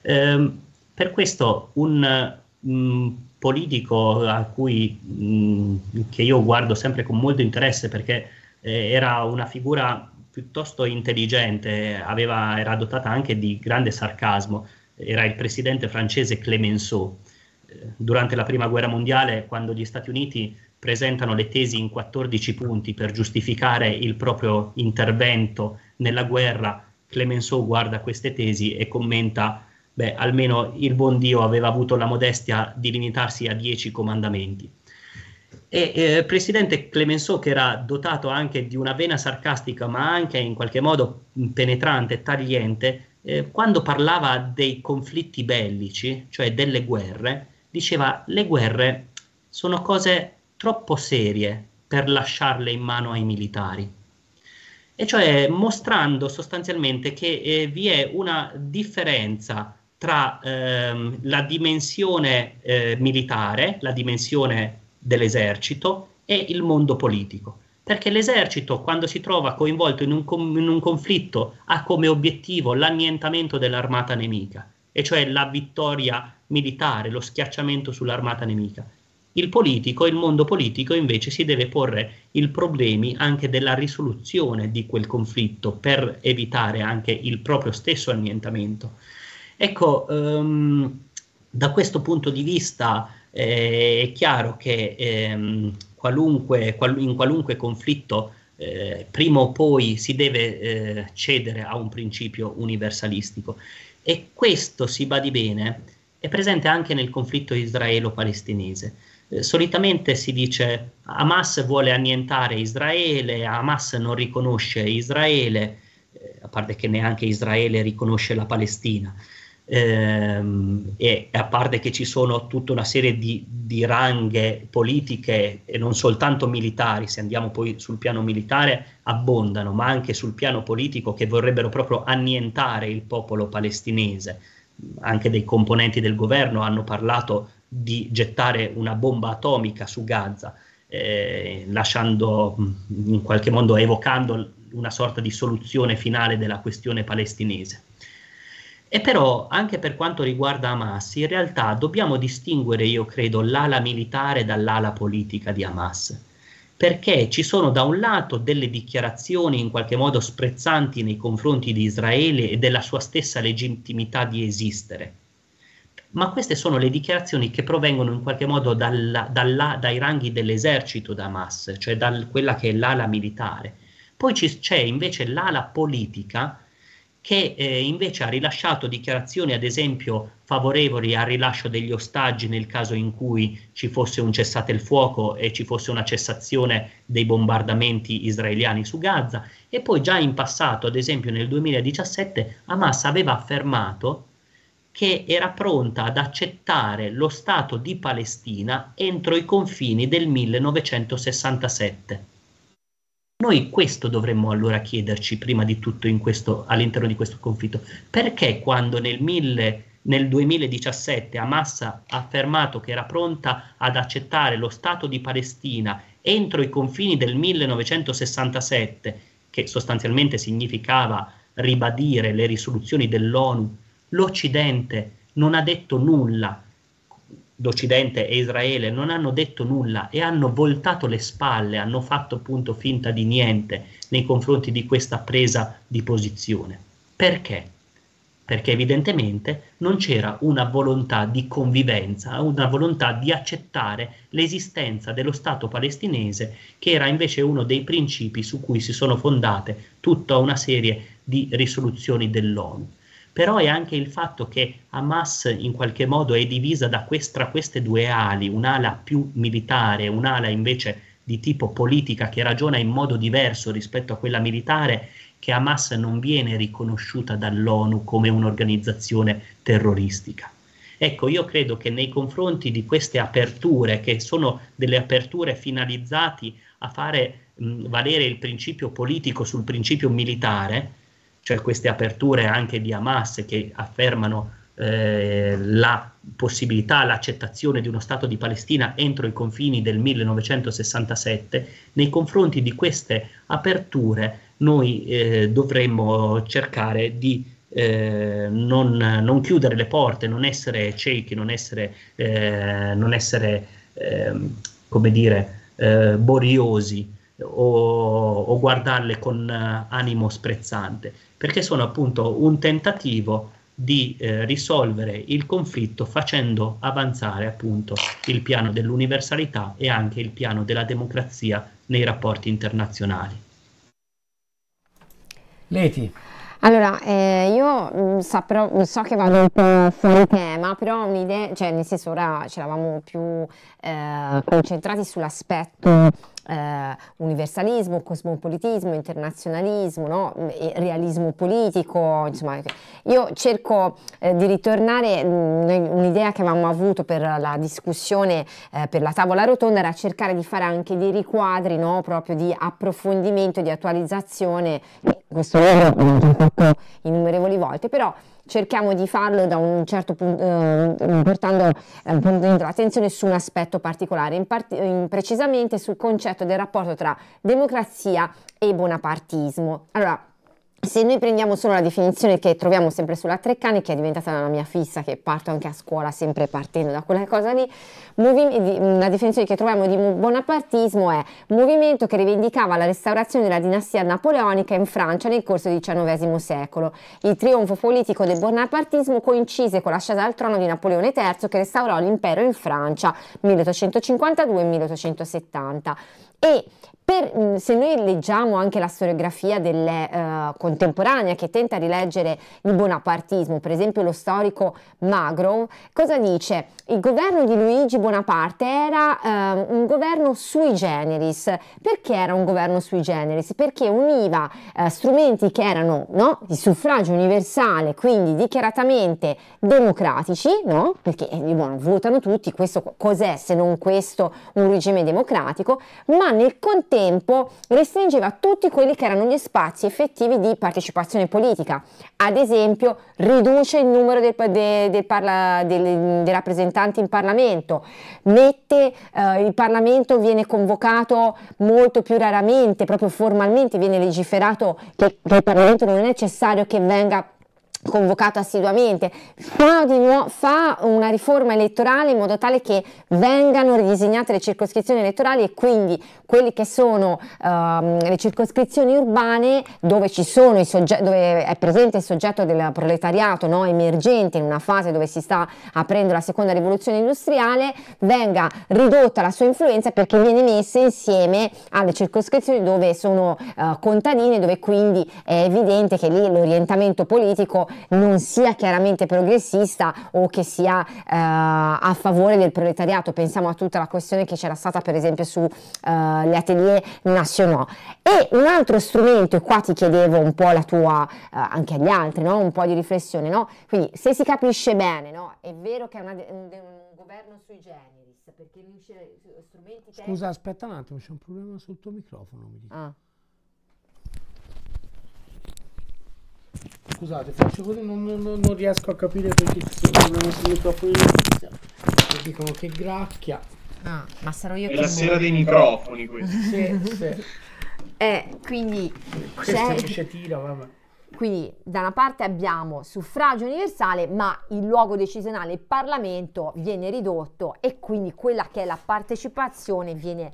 Eh, per questo un mh, mm, politico a cui, mh, mm, che io guardo sempre con molto interesse perché eh, era una figura piuttosto intelligente, aveva, era dotata anche di grande sarcasmo, era il presidente francese Clemenceau. Eh, durante la prima guerra mondiale, quando gli Stati Uniti presentano le tesi in 14 punti per giustificare il proprio intervento nella guerra, Clemenceau guarda queste tesi e commenta, beh, almeno il buon Dio aveva avuto la modestia di limitarsi a 10 comandamenti. E eh, Presidente Clemenceau, che era dotato anche di una vena sarcastica, ma anche in qualche modo penetrante, tagliente, eh, quando parlava dei conflitti bellici, cioè delle guerre, diceva le guerre sono cose troppo serie per lasciarle in mano ai militari. E cioè mostrando sostanzialmente che eh, vi è una differenza tra ehm, la dimensione eh, militare, la dimensione dell'esercito e il mondo politico. Perché l'esercito, quando si trova coinvolto in un, com- in un conflitto, ha come obiettivo l'annientamento dell'armata nemica, e cioè la vittoria militare, lo schiacciamento sull'armata nemica. Il politico, il mondo politico invece si deve porre il problema anche della risoluzione di quel conflitto per evitare anche il proprio stesso annientamento. Ecco, um, da questo punto di vista eh, è chiaro che ehm, qualunque, qual- in qualunque conflitto eh, prima o poi si deve eh, cedere a un principio universalistico e questo, si badi bene, è presente anche nel conflitto israelo-palestinese. Eh, solitamente si dice Hamas vuole annientare Israele, Hamas non riconosce Israele, eh, a parte che neanche Israele riconosce la Palestina, ehm, e a parte che ci sono tutta una serie di, di ranghe politiche e non soltanto militari, se andiamo poi sul piano militare abbondano, ma anche sul piano politico che vorrebbero proprio annientare il popolo palestinese anche dei componenti del governo hanno parlato di gettare una bomba atomica su Gaza, eh, lasciando mm, in qualche modo evocando una sorta di soluzione finale della questione palestinese. E però anche per quanto riguarda Hamas, in realtà dobbiamo distinguere, io credo, l'ala militare dall'ala politica di Hamas, perché ci sono da un lato delle dichiarazioni in qualche modo sprezzanti nei confronti di Israele e della sua stessa legittimità di esistere, ma queste sono le dichiarazioni che provengono in qualche modo dalla, dalla, dai ranghi dell'esercito da Hamas, cioè da quella che è l'ala militare. Poi ci, c'è invece l'ala politica che eh, invece ha rilasciato dichiarazioni, ad esempio, favorevoli al rilascio degli ostaggi nel caso in cui ci fosse un cessate il fuoco e ci fosse una cessazione dei bombardamenti israeliani su Gaza. E poi già in passato, ad esempio nel 2017, Hamas aveva affermato che era pronta ad accettare lo Stato di Palestina entro i confini del 1967. Noi questo dovremmo allora chiederci prima di tutto questo, all'interno di questo conflitto. Perché quando nel, mille, nel 2017 Hamas ha affermato che era pronta ad accettare lo Stato di Palestina entro i confini del 1967, che sostanzialmente significava ribadire le risoluzioni dell'ONU l'Occidente non ha detto nulla, l'Occidente e Israele non hanno detto nulla e hanno voltato le spalle, hanno fatto appunto finta di niente nei confronti di questa presa di posizione. Perché? Perché evidentemente non c'era una volontà di convivenza, una volontà di accettare l'esistenza dello Stato palestinese, che era invece uno dei principi su cui si sono fondate tutta una serie di risoluzioni dell'ONU però è anche il fatto che Hamas in qualche modo è divisa da questa, queste due ali, un'ala più militare, un'ala invece di tipo politica che ragiona in modo diverso rispetto a quella militare, che Hamas non viene riconosciuta dall'ONU come un'organizzazione terroristica. Ecco, io credo che nei confronti di queste aperture, che sono delle aperture finalizzate a fare mh, valere il principio politico sul principio militare, cioè queste aperture anche di Hamas che affermano eh, la possibilità, l'accettazione di uno Stato di Palestina entro i confini del 1967, nei confronti di queste aperture noi eh, dovremmo cercare di eh, non, non, chiudere le porte, non essere ciechi, non essere, eh, non essere ehm, come dire, eh, boriosi o, o guardarle con eh, animo sprezzante, perché sono appunto un tentativo di eh, risolvere il conflitto facendo avanzare appunto il piano dell'universalità e anche il piano della democrazia nei rapporti internazionali. Leti. Allora, eh, io mm, saprò, so che vado un po' fuori tema, però un'idea, cioè nel senso ora ci eravamo più eh, concentrati sull'aspetto eh, universalismo, cosmopolitismo, internazionalismo, no? Mm, realismo politico, insomma io cerco eh, di ritornare, mm, un'idea che avevamo avuto per la discussione eh, per la tavola rotonda era cercare di fare anche dei riquadri no? proprio di approfondimento, di attualizzazione, questo lavoro l'ho fatto innumerevoli volte, però cerchiamo di farlo da un certo punto, eh, portando eh, l'attenzione su un aspetto particolare, in part- in precisamente sul concetto del rapporto tra democrazia e bonapartismo. Allora, se noi prendiamo solo la definizione che troviamo sempre sulla Treccani, che è diventata la mia fissa, che parto anche a scuola sempre partendo da quella cosa lì, la definizione che troviamo di bonapartismo è movimento che rivendicava la restaurazione della dinastia napoleonica in Francia nel corso del XIX secolo. Il trionfo politico del bonapartismo coincise con l'ascesa al trono di Napoleone III che restaurò l'impero in Francia 1852-1870 e per, se noi leggiamo anche la storiografia delle, uh, eh, contemporanea che tenta di leggere il bonapartismo, per esempio lo storico Magro, cosa dice? Il governo di Luigi Bonaparte era uh, un governo sui generis. Perché era un governo sui generis? Perché univa uh, strumenti che erano no, di suffragio universale, quindi dichiaratamente democratici, no? perché bueno, votano tutti, questo cos'è se non questo un regime democratico, ma nel contesto tempo restringeva tutti quelli che erano gli spazi effettivi di partecipazione politica. Ad esempio, riduce il numero dei, dei, dei, parla, dei rappresentanti in Parlamento, mette, eh, il Parlamento viene convocato molto più raramente, proprio formalmente viene legiferato che, che il Parlamento non è necessario che venga convocato assiduamente, fa, nuovo, fa, una riforma elettorale in modo tale che vengano ridisegnate le circoscrizioni elettorali e quindi quelle che sono um, le circoscrizioni urbane dove, sogge- dove, è presente il soggetto del proletariato no, emergente in una fase dove si sta aprendo la seconda rivoluzione industriale, venga ridotta la sua influenza perché viene messa insieme alle circoscrizioni dove sono uh, contadini, dove quindi è evidente che lì l'orientamento politico non sia chiaramente progressista o che sia uh, a favore del proletariato. Pensiamo a tutta la questione che c'era stata per esempio su... Uh, gli atelier nazionaux. E un altro strumento, e qua ti chiedevo un po' la tua, eh, anche agli altri, no? un po' di riflessione, no? quindi se si capisce bene, no? è vero che è una, un, un, governo sui generis, perché riuscire eh, strumenti... Scusa, aspetta un attimo, c'è un problema sul tuo microfono, mi dico. Ah. Scusate, faccio così, non, non, non riesco a capire perché ci sono problemi sul microfono. Mi dicono che gracchia. Ah, ma sarò io È che la sera dei microfoni questa. sì, sì. Eh, quindi c'è... c'è vabbè. Quindi da una parte abbiamo suffragio universale, ma il luogo decisionale, il Parlamento, viene ridotto e quindi quella che è la partecipazione viene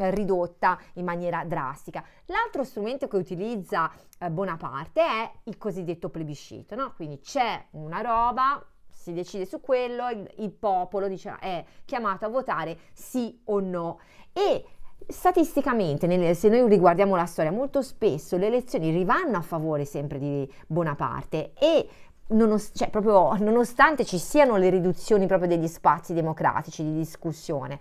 ridotta in maniera drastica. L'altro strumento che utilizza eh, Bonaparte è il cosiddetto plebiscito, no? quindi c'è una roba, si decide su quello, il, il popolo diciamo, è chiamato a votare sì o no. E statisticamente, nel, se noi riguardiamo la storia, molto spesso le elezioni rivanno a favore sempre di Bonaparte e nonost- cioè, proprio, nonostante ci siano le riduzioni proprio degli spazi democratici di discussione.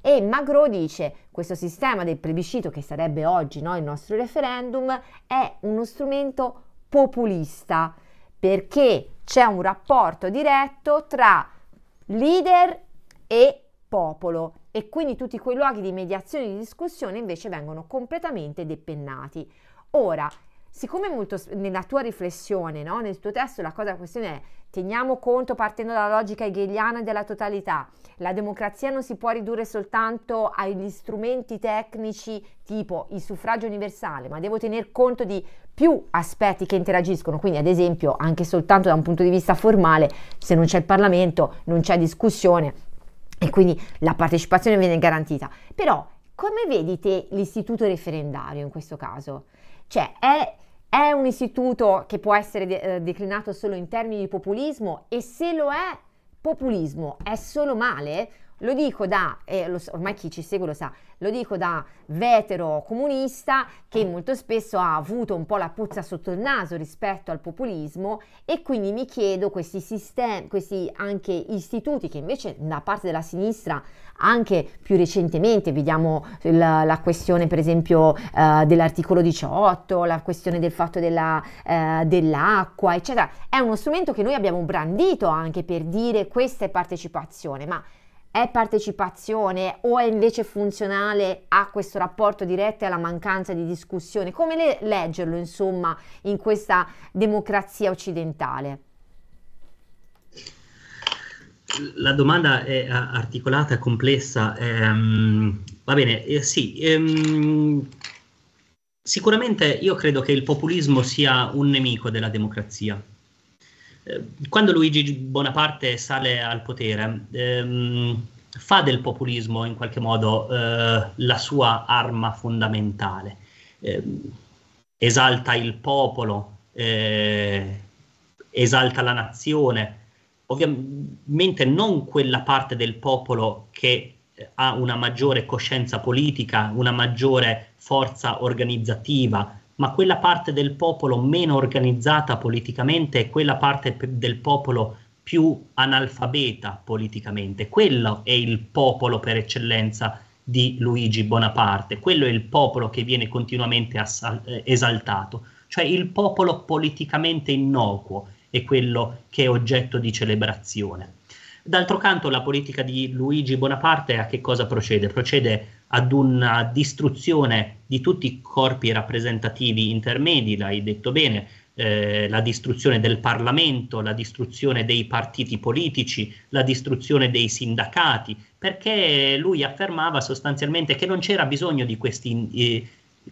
E Magro dice questo sistema del plebiscito, che sarebbe oggi no, il nostro referendum, è uno strumento populista perché c'è un rapporto diretto tra leader e popolo e quindi tutti quei luoghi di mediazione e di discussione invece vengono completamente depennati. Ora, siccome molto, nella tua riflessione, no, nel tuo testo, la cosa, la questione è Teniamo conto, partendo dalla logica hegeliana della totalità, la democrazia non si può ridurre soltanto agli strumenti tecnici tipo il suffragio universale, ma devo tener conto di più aspetti che interagiscono, quindi ad esempio anche soltanto da un punto di vista formale, se non c'è il Parlamento non c'è discussione e quindi la partecipazione viene garantita. Però come vedi te l'istituto referendario in questo caso? Cioè è è un istituto che può essere de- eh, declinato solo in termini di populismo e se lo è, populismo è solo male? Lo dico da, eh, lo so, ormai chi ci segue lo sa, lo dico da vetero comunista che molto spesso ha avuto un po' la puzza sotto il naso rispetto al populismo e quindi mi chiedo questi sistemi, questi anche istituti che invece da parte della sinistra anche più recentemente, vediamo la, la questione per esempio eh, dell'articolo 18, la questione del fatto della, eh, dell'acqua, eccetera, è uno strumento che noi abbiamo brandito anche per dire questa è partecipazione, ma è partecipazione o è invece funzionale a questo rapporto diretto e alla mancanza di discussione? Come le- leggerlo, insomma, in questa democrazia occidentale? La domanda è eh, articolata, complessa. Ehm, va bene, eh, sì. Ehm, sicuramente io credo che il populismo sia un nemico della democrazia eh, quando Luigi Bonaparte sale al potere, ehm, fa del populismo in qualche modo eh, la sua arma fondamentale, eh, esalta il popolo, eh, esalta la nazione, ovviamente non quella parte del popolo che ha una maggiore coscienza politica, una maggiore forza organizzativa, ma quella parte del popolo meno organizzata politicamente e quella parte del popolo più analfabeta politicamente. Quello è il popolo per eccellenza di Luigi Bonaparte, quello è il popolo che viene continuamente assal- eh, esaltato, cioè il popolo politicamente innocuo è quello che è oggetto di celebrazione. D'altro canto la politica di Luigi Bonaparte a che cosa procede? Procede ad una distruzione di tutti i corpi rappresentativi intermedi, l'hai detto bene, eh, la distruzione del Parlamento, la distruzione dei partiti politici, la distruzione dei sindacati, perché lui affermava sostanzialmente che non c'era bisogno di questi eh,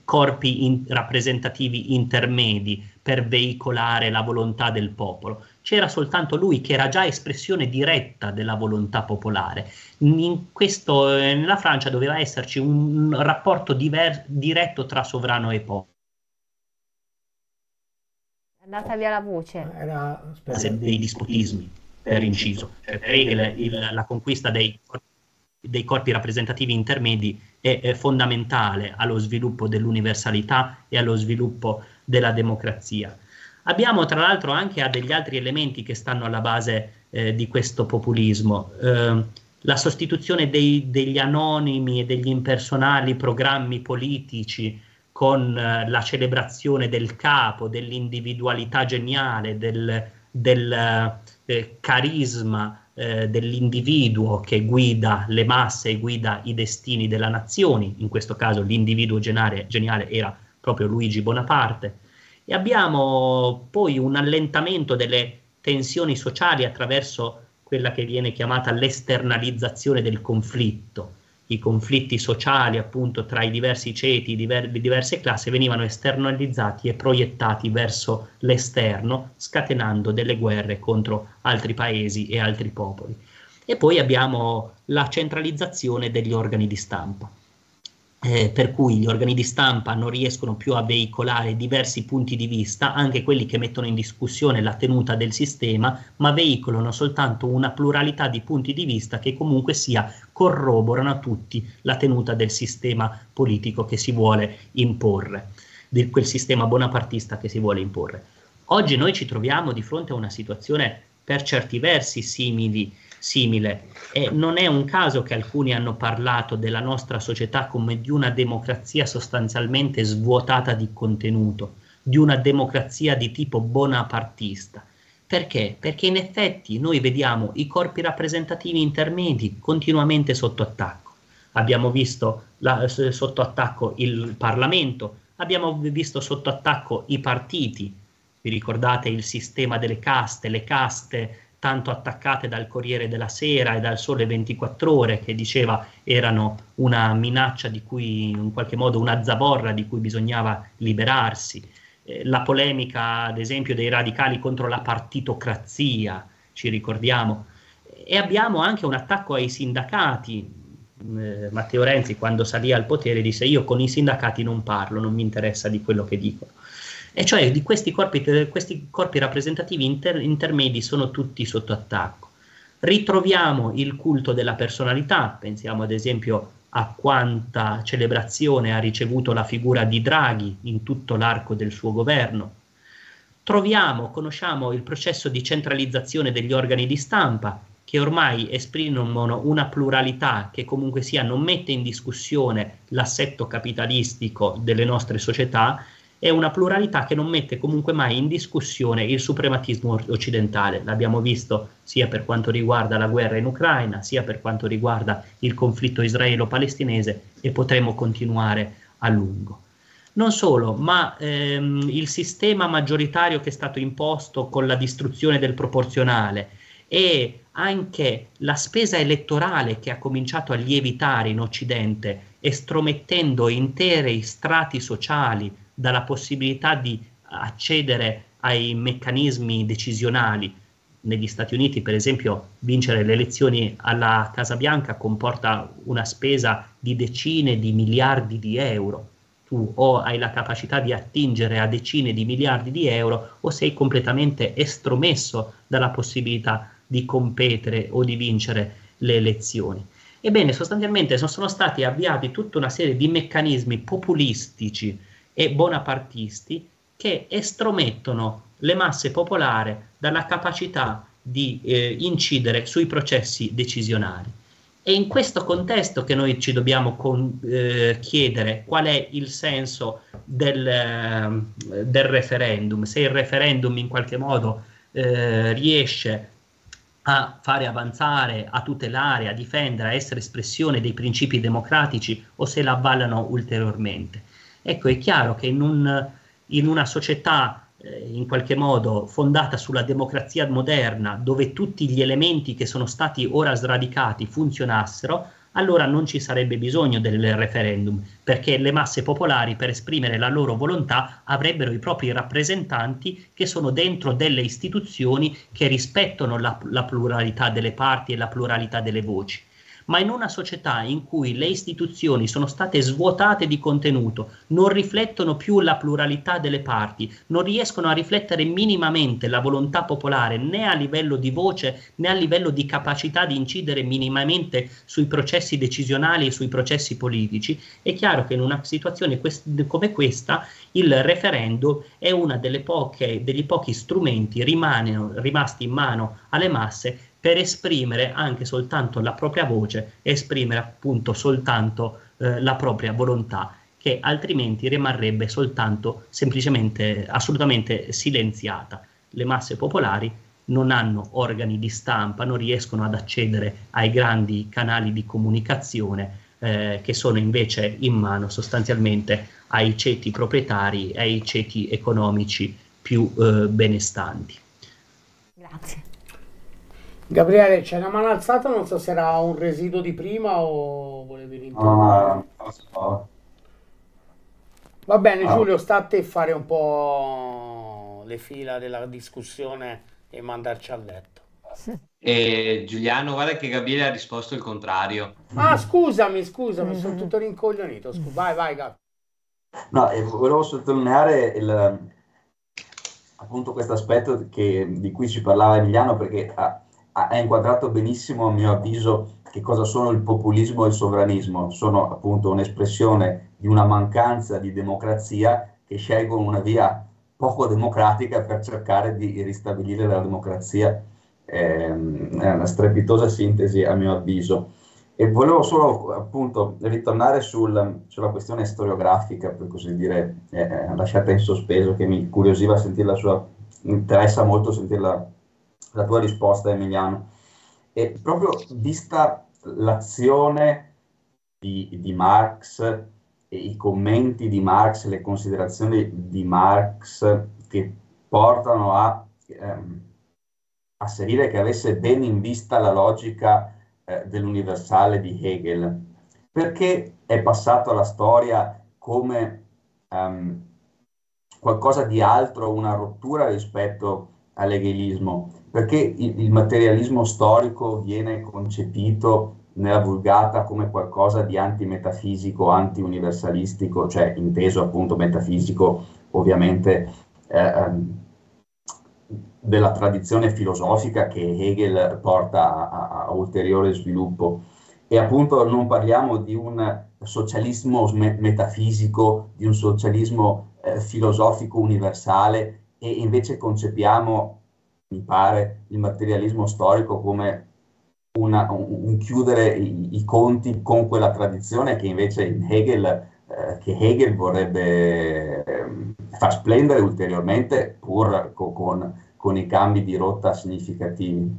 corpi in, rappresentativi intermedi per veicolare la volontà del popolo c'era soltanto lui che era già espressione diretta della volontà popolare. In Questo, eh, nella Francia doveva esserci un rapporto diver- diretto tra sovrano e popolo. È andata via la voce. Eh, era dei dispotismi, per inciso. Cioè, per il, la conquista dei dei corpi rappresentativi intermedi è, è, fondamentale allo sviluppo dell'universalità e allo sviluppo della democrazia. Abbiamo tra l'altro anche ah, degli altri elementi che stanno alla base eh, di questo populismo. Eh, la sostituzione dei, degli anonimi e degli impersonali programmi politici con eh, la celebrazione del capo, dell'individualità geniale, del, del eh, eh, carisma eh, dell'individuo che guida le masse e guida i destini della nazione, in questo caso l'individuo geniale, geniale era proprio Luigi Bonaparte, e abbiamo poi un allentamento delle tensioni sociali attraverso quella che viene chiamata l'esternalizzazione del conflitto. I conflitti sociali appunto tra i diversi ceti, diver- diverse classi venivano esternalizzati e proiettati verso l'esterno, scatenando delle guerre contro altri paesi e altri popoli. E poi abbiamo la centralizzazione degli organi di stampa eh, per cui gli organi di stampa non riescono più a veicolare diversi punti di vista, anche quelli che mettono in discussione la tenuta del sistema, ma veicolano soltanto una pluralità di punti di vista che comunque sia corroborano a tutti la tenuta del sistema politico che si vuole imporre, di quel sistema bonapartista che si vuole imporre. Oggi noi ci troviamo di fronte a una situazione per certi versi simili, simile. E non è un caso che alcuni hanno parlato della nostra società come di una democrazia sostanzialmente svuotata di contenuto, di una democrazia di tipo bonapartista. Perché? Perché in effetti noi vediamo i corpi rappresentativi intermedi continuamente sotto attacco. Abbiamo visto la, sotto attacco il Parlamento, abbiamo visto sotto attacco i partiti. Vi ricordate il sistema delle caste, le caste, tanto attaccate dal Corriere della Sera e dal Sole 24 Ore, che diceva erano una minaccia di cui, in qualche modo, una zavorra di cui bisognava liberarsi. Eh, la polemica, ad esempio, dei radicali contro la partitocrazia, ci ricordiamo. E abbiamo anche un attacco ai sindacati. Mm, eh, Matteo Renzi, quando salì al potere, disse: Io con i sindacati non parlo, non mi interessa di quello che dicono e cioè di questi corpi, eh, questi corpi rappresentativi inter, intermedi sono tutti sotto attacco. Ritroviamo il culto della personalità, pensiamo ad esempio a quanta celebrazione ha ricevuto la figura di Draghi in tutto l'arco del suo governo. Troviamo, conosciamo il processo di centralizzazione degli organi di stampa che ormai esprimono una pluralità che comunque sia non mette in discussione l'assetto capitalistico delle nostre società, è una pluralità che non mette comunque mai in discussione il suprematismo occidentale. L'abbiamo visto sia per quanto riguarda la guerra in Ucraina, sia per quanto riguarda il conflitto israelo-palestinese e potremo continuare a lungo. Non solo, ma ehm, il sistema maggioritario che è stato imposto con la distruzione del proporzionale e anche la spesa elettorale che ha cominciato a lievitare in Occidente, estromettendo interi strati sociali dalla possibilità di accedere ai meccanismi decisionali. Negli Stati Uniti, per esempio, vincere le elezioni alla Casa Bianca comporta una spesa di decine di miliardi di euro. Tu o hai la capacità di attingere a decine di miliardi di euro o sei completamente estromesso dalla possibilità di competere o di vincere le elezioni. Ebbene, sostanzialmente sono stati avviati tutta una serie di meccanismi populistici e bonapartisti che estromettono le masse popolari dalla capacità di eh, incidere sui processi decisionali. È in questo contesto che noi ci dobbiamo con, eh, chiedere qual è il senso del, eh, del, referendum, se il referendum in qualche modo eh, riesce a fare avanzare, a tutelare, a difendere, a essere espressione dei principi democratici o se la avvallano ulteriormente. Ecco, è chiaro che in, un, in una società eh, in qualche modo fondata sulla democrazia moderna, dove tutti gli elementi che sono stati ora sradicati funzionassero, allora non ci sarebbe bisogno del referendum, perché le masse popolari per esprimere la loro volontà avrebbero i propri rappresentanti che sono dentro delle istituzioni che rispettano la, la pluralità delle parti e la pluralità delle voci ma in una società in cui le istituzioni sono state svuotate di contenuto, non riflettono più la pluralità delle parti, non riescono a riflettere minimamente la volontà popolare né a livello di voce né a livello di capacità di incidere minimamente sui processi decisionali e sui processi politici, è chiaro che in una situazione quest- come questa il referendum è uno degli pochi strumenti rimaneo, rimasti in mano alle masse per esprimere anche soltanto la propria voce, esprimere appunto soltanto eh, la propria volontà, che altrimenti rimarrebbe soltanto semplicemente assolutamente silenziata. Le masse popolari non hanno organi di stampa, non riescono ad accedere ai grandi canali di comunicazione eh, che sono invece in mano sostanzialmente ai ceti proprietari, ai ceti economici più eh, benestanti. Grazie. Gabriele, c'è una mano alzata, non so se era un residuo di prima o volevi rintornare. Ah, so. Va bene ah. Giulio, sta a te fare un po' le fila della discussione e mandarci a letto. Eh, Giuliano, guarda che Gabriele ha risposto il contrario. Ah, scusami, scusami, mm-hmm. sono tutto rincoglionito. Scu- vai, vai, Gabriele. No, eh, volevo sottolineare il, appunto questo aspetto di cui ci parlava Emiliano perché ha, ah, ha inquadrato benissimo, a mio avviso, che cosa sono il populismo e il sovranismo. Sono appunto un'espressione di una mancanza di democrazia che scelgono una via poco democratica per cercare di ristabilire la democrazia. Eh, è una strepitosa sintesi, a mio avviso. E volevo solo appunto ritornare sul, sulla questione storiografica, per così dire, eh, eh lasciata in sospeso, che mi curiosiva la sua, mi interessa molto sentirla la tua risposta Emiliano. E proprio vista l'azione di, di Marx, i commenti di Marx, le considerazioni di Marx che portano a ehm, asserire che avesse ben in vista la logica eh, dell'universale di Hegel. Perché è passato alla storia come ehm, qualcosa di altro, una rottura rispetto all'hegelismo? perché il, materialismo storico viene concepito nella vulgata come qualcosa di antimetafisico, antiuniversalistico, cioè inteso appunto metafisico ovviamente eh, ehm, della tradizione filosofica che Hegel porta a, a, ulteriore sviluppo. E appunto non parliamo di un socialismo metafisico, di un socialismo eh, filosofico universale e invece concepiamo mi pare, il materialismo storico come una, un, chiudere i, i, conti con quella tradizione che invece in Hegel, eh, che Hegel vorrebbe eh, far splendere ulteriormente pur co- con, con, i cambi di rotta significativi.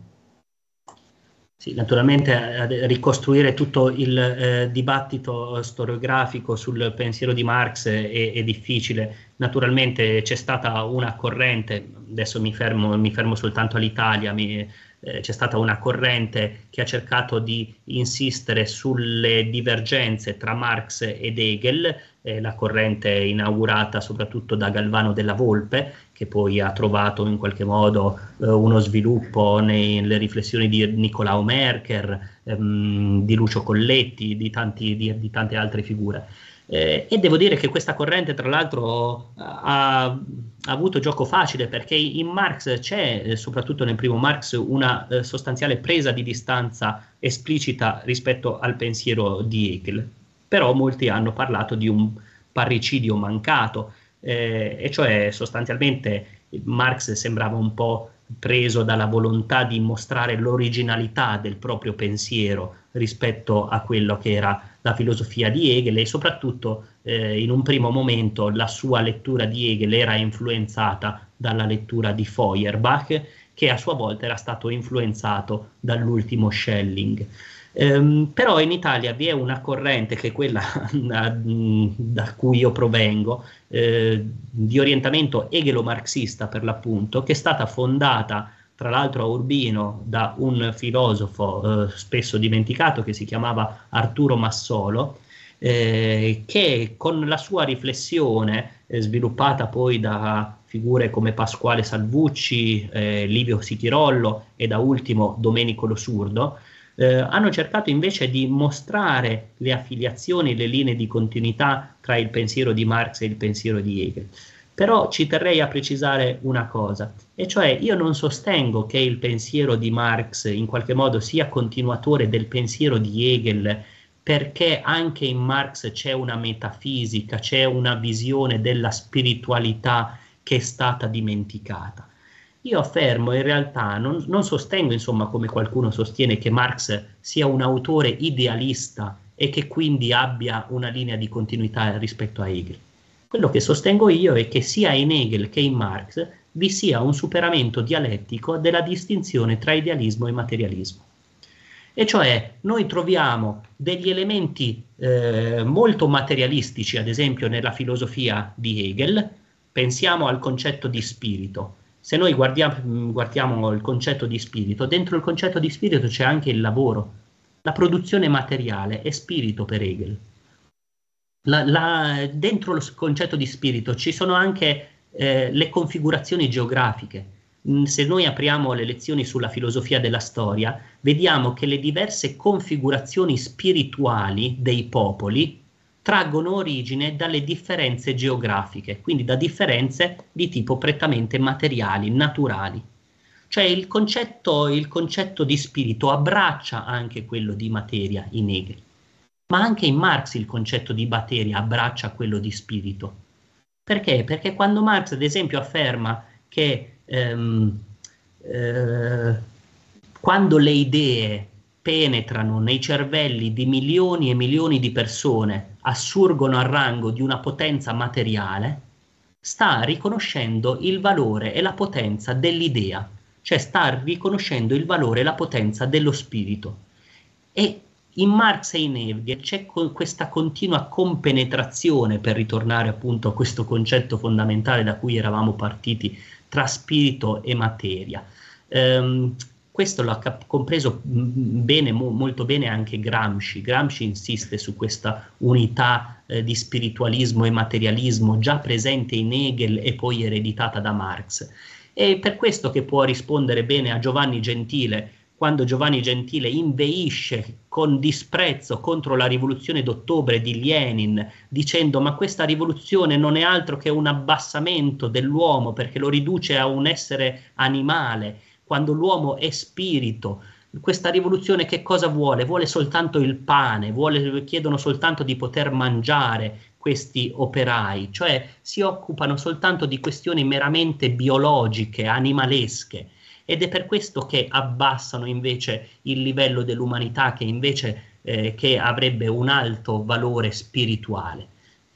Sì, naturalmente eh, ricostruire tutto il eh, dibattito eh, storiografico sul pensiero di Marx è, è difficile, Naturalmente c'è stata una corrente, adesso mi fermo, mi fermo soltanto all'Italia, mi, eh, c'è stata una corrente che ha cercato di insistere sulle divergenze tra Marx ed Hegel, eh, la corrente inaugurata soprattutto da Galvano della Volpe, che poi ha trovato in qualche modo eh, uno sviluppo nelle riflessioni di Nicolao Merker, ehm, di Lucio Colletti, di, tanti, di, di tante altre figure. Eh, e devo dire che questa corrente, tra l'altro, ha, ha, avuto gioco facile perché in Marx c'è, eh, soprattutto nel primo Marx, una eh, sostanziale presa di distanza esplicita rispetto al pensiero di Hegel. Però molti hanno parlato di un parricidio mancato, eh, e cioè sostanzialmente Marx sembrava un po' preso dalla volontà di mostrare l'originalità del proprio pensiero rispetto a quello che era la filosofia di Hegel e soprattutto eh, in un primo momento la sua lettura di Hegel era influenzata dalla lettura di Feuerbach che a sua volta era stato influenzato dall'ultimo Schelling. Ehm, però in Italia vi è una corrente che è quella da, da cui io provengo, eh, di orientamento egelo-marxista per l'appunto, che è stata fondata tra l'altro a Urbino da un filosofo eh, spesso dimenticato che si chiamava Arturo Massolo, eh, che con la sua riflessione eh, sviluppata poi da figure come Pasquale Salvucci, eh, Livio Sitirollo e da ultimo Domenico Lo Surdo, eh, hanno cercato invece di mostrare le affiliazioni, le linee di continuità tra il pensiero di Marx e il pensiero di Hegel. Però ci terrei a precisare una cosa, e cioè io non sostengo che il pensiero di Marx in qualche modo sia continuatore del pensiero di Hegel perché anche in Marx c'è una metafisica, c'è una visione della spiritualità che è stata dimenticata io affermo in realtà, non, non sostengo insomma come qualcuno sostiene che Marx sia un autore idealista e che quindi abbia una linea di continuità rispetto a Hegel. Quello che sostengo io è che sia in Hegel che in Marx vi sia un superamento dialettico della distinzione tra idealismo e materialismo. E cioè noi troviamo degli elementi eh, molto materialistici, ad esempio nella filosofia di Hegel, pensiamo al concetto di spirito, se noi guardiamo, mm, guardiamo il concetto di spirito, dentro il concetto di spirito c'è anche il lavoro, la produzione materiale è spirito per Hegel. La, la, dentro il concetto di spirito ci sono anche eh, le configurazioni geografiche. Mm, se noi apriamo le lezioni sulla filosofia della storia, vediamo che le diverse configurazioni spirituali dei popoli traggono origine dalle differenze geografiche, quindi da differenze di tipo prettamente materiali, naturali. Cioè il concetto, il concetto di spirito abbraccia anche quello di materia in Hegel, ma anche in Marx il concetto di materia abbraccia quello di spirito. Perché? Perché quando Marx, ad esempio, afferma che ehm, eh, quando le idee penetrano nei cervelli di milioni e milioni di persone assurgono al rango di una potenza materiale, sta riconoscendo il valore e la potenza dell'idea, cioè sta riconoscendo il valore e la potenza dello spirito. E in Marx e in Hegel c'è co- questa continua compenetrazione, per ritornare appunto a questo concetto fondamentale da cui eravamo partiti, tra spirito e materia. Ehm, questo l'ha cap- compreso bene, mo- molto bene anche Gramsci. Gramsci insiste su questa unità eh, di spiritualismo e materialismo già presente in Hegel e poi ereditata da Marx. È per questo che può rispondere bene a Giovanni Gentile quando Giovanni Gentile inveisce con disprezzo contro la rivoluzione d'ottobre di Lenin, dicendo ma questa rivoluzione non è altro che un abbassamento dell'uomo perché lo riduce a un essere animale quando l'uomo è spirito, questa rivoluzione che cosa vuole? Vuole soltanto il pane, vuole, chiedono soltanto di poter mangiare questi operai, cioè si occupano soltanto di questioni meramente biologiche, animalesche. Ed è per questo che abbassano invece il livello dell'umanità che invece eh, che avrebbe un alto valore spirituale.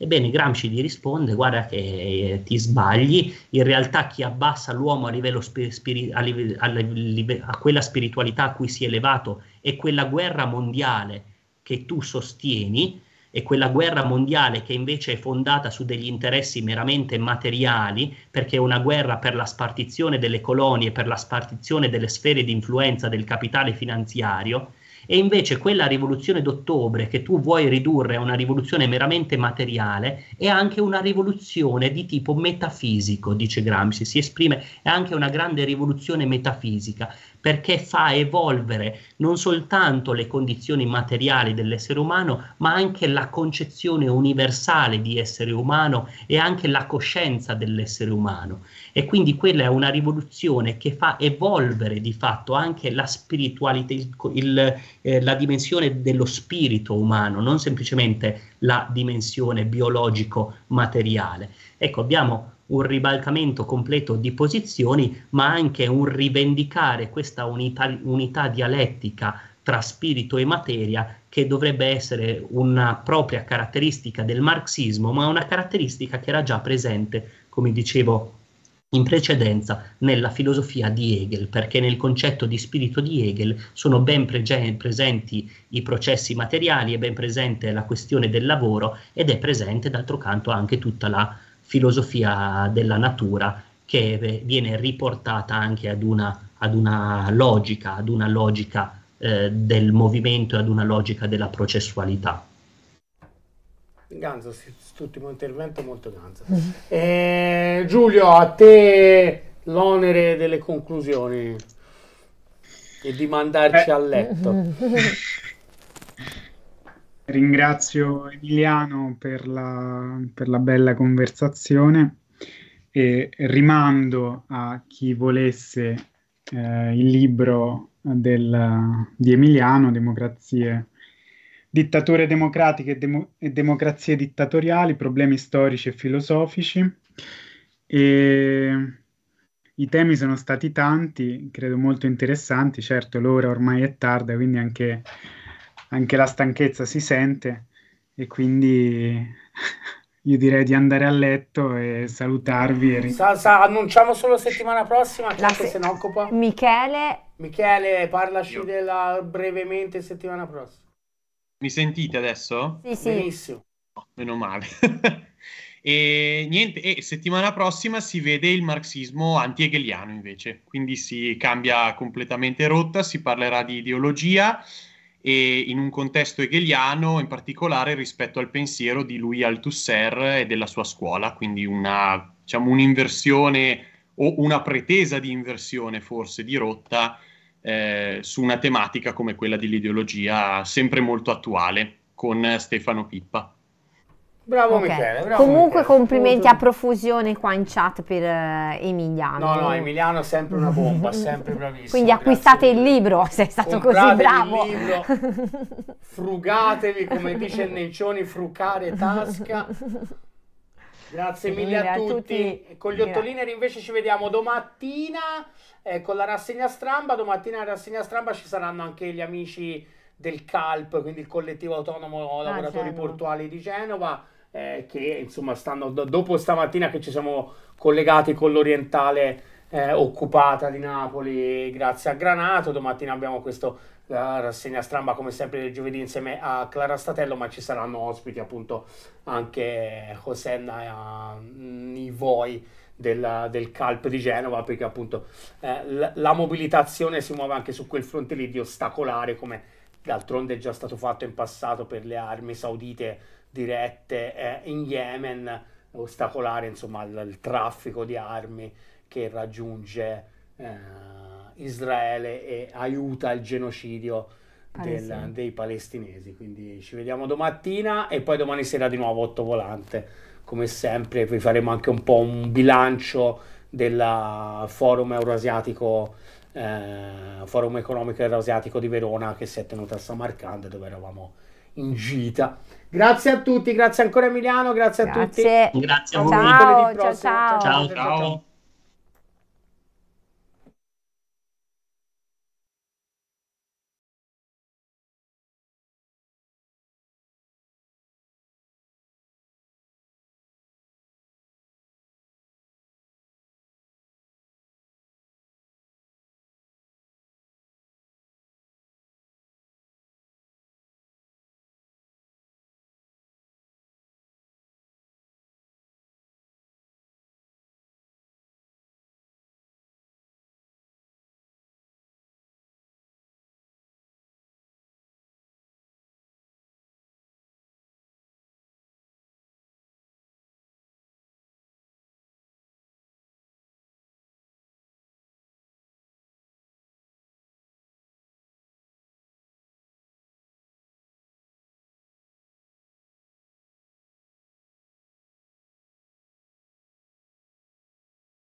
Ebbene Gramsci gli risponde, guarda che eh, ti sbagli, in realtà chi abbassa l'uomo a, livello spiri- spiri- a, live- a, live- a quella spiritualità a cui si è elevato è quella guerra mondiale che tu sostieni, e quella guerra mondiale che invece è fondata su degli interessi meramente materiali, perché è una guerra per la spartizione delle colonie, per la spartizione delle sfere di influenza del capitale finanziario, e invece quella rivoluzione d'ottobre che tu vuoi ridurre a una rivoluzione meramente materiale è anche una rivoluzione di tipo metafisico, dice Gramsci, si esprime, è anche una grande rivoluzione metafisica perché fa evolvere non soltanto le condizioni materiali dell'essere umano, ma anche la concezione universale di essere umano e anche la coscienza dell'essere umano. E quindi quella è una rivoluzione che fa evolvere di fatto anche la spiritualità, il, il, eh, la dimensione dello spirito umano, non semplicemente la dimensione biologico-materiale. Ecco, abbiamo un ribalcamento completo di posizioni, ma anche un rivendicare questa unità, unità dialettica tra spirito e materia che dovrebbe essere una propria caratteristica del marxismo, ma una caratteristica che era già presente, come dicevo in precedenza nella filosofia di Hegel, perché nel concetto di spirito di Hegel sono ben prege- presenti i processi materiali, è ben presente la questione del lavoro ed è presente d'altro canto anche tutta la filosofia della natura che eh, viene riportata anche ad una, ad una logica, ad una logica eh, del movimento e ad una logica della processualità. Ganzo, ultimo intervento molto ganzo. Mm-hmm. Eh, Giulio, a te l'onere delle conclusioni e di mandarci a letto. Ringrazio Emiliano per la, per la bella conversazione e rimando a chi volesse eh, il libro del, di Emiliano, Democrazie, dittature democratiche e, demo, e, democrazie dittatoriali, problemi storici e filosofici. E I temi sono stati tanti, credo molto interessanti, certo l'ora ormai è tarda, quindi anche anche la stanchezza si sente e quindi io direi di andare a letto e salutarvi. E ri- sa, sa, annunciamo solo settimana prossima la se... se ne occupa. Michele. Michele, parlaci io. della brevemente settimana prossima. Mi sentite adesso? Sì, sì. Benissimo. Oh, meno male. e niente, e settimana prossima si vede il marxismo anti-hegeliano invece, quindi si cambia completamente rotta, si parlerà di ideologia, e in un contesto hegeliano, in particolare rispetto al pensiero di Louis Althusser e della sua scuola, quindi una, diciamo, un'inversione o una pretesa di inversione forse di rotta eh, su una tematica come quella dell'ideologia sempre molto attuale con Stefano Pippa. Bravo okay. Michele, bravo Comunque Michele. complimenti a profusione qua in chat per uh, Emiliano. No, no, Emiliano è sempre una bomba, sempre bravissimo. Quindi acquistate grazie. il libro, sei stato Comprate così bravo. il libro, frugatevi, come dice il Nencioni, frucare tasca. Grazie mille a tutti. tutti. Con gli ottolineri invece ci vediamo domattina eh, con la rassegna stramba. Domattina alla rassegna stramba ci saranno anche gli amici del CALP, quindi il collettivo autonomo ah, lavoratori ah, portuali di Genova eh, che insomma stanno dopo stamattina che ci siamo collegati con l'Orientale eh, occupata di Napoli grazie a Granato, domattina abbiamo questo la eh, rassegna stramba come sempre del giovedì insieme a Clara Statello, ma ci saranno ospiti appunto anche Josenna e Nivoi mm, del, del Calp di Genova, perché appunto eh, la, la mobilitazione si muove anche su quel fronte lì di ostacolare come d'altronde è già stato fatto in passato per le armi saudite dirette eh, in Yemen, ostacolare insomma, il, il, traffico di armi che raggiunge eh, Israele e aiuta il genocidio del, dei palestinesi. Quindi ci vediamo domattina e poi domani sera di nuovo 8 volante. Come sempre vi faremo anche un po' un bilancio del forum euroasiatico, eh, forum economico euroasiatico di Verona che si è tenuto a Samarcanda dove eravamo in gita. Grazie a tutti, grazie ancora Emiliano, grazie, grazie. a tutti. Grazie a voi. Ciao, ciao, ciao. ciao. ciao. ciao.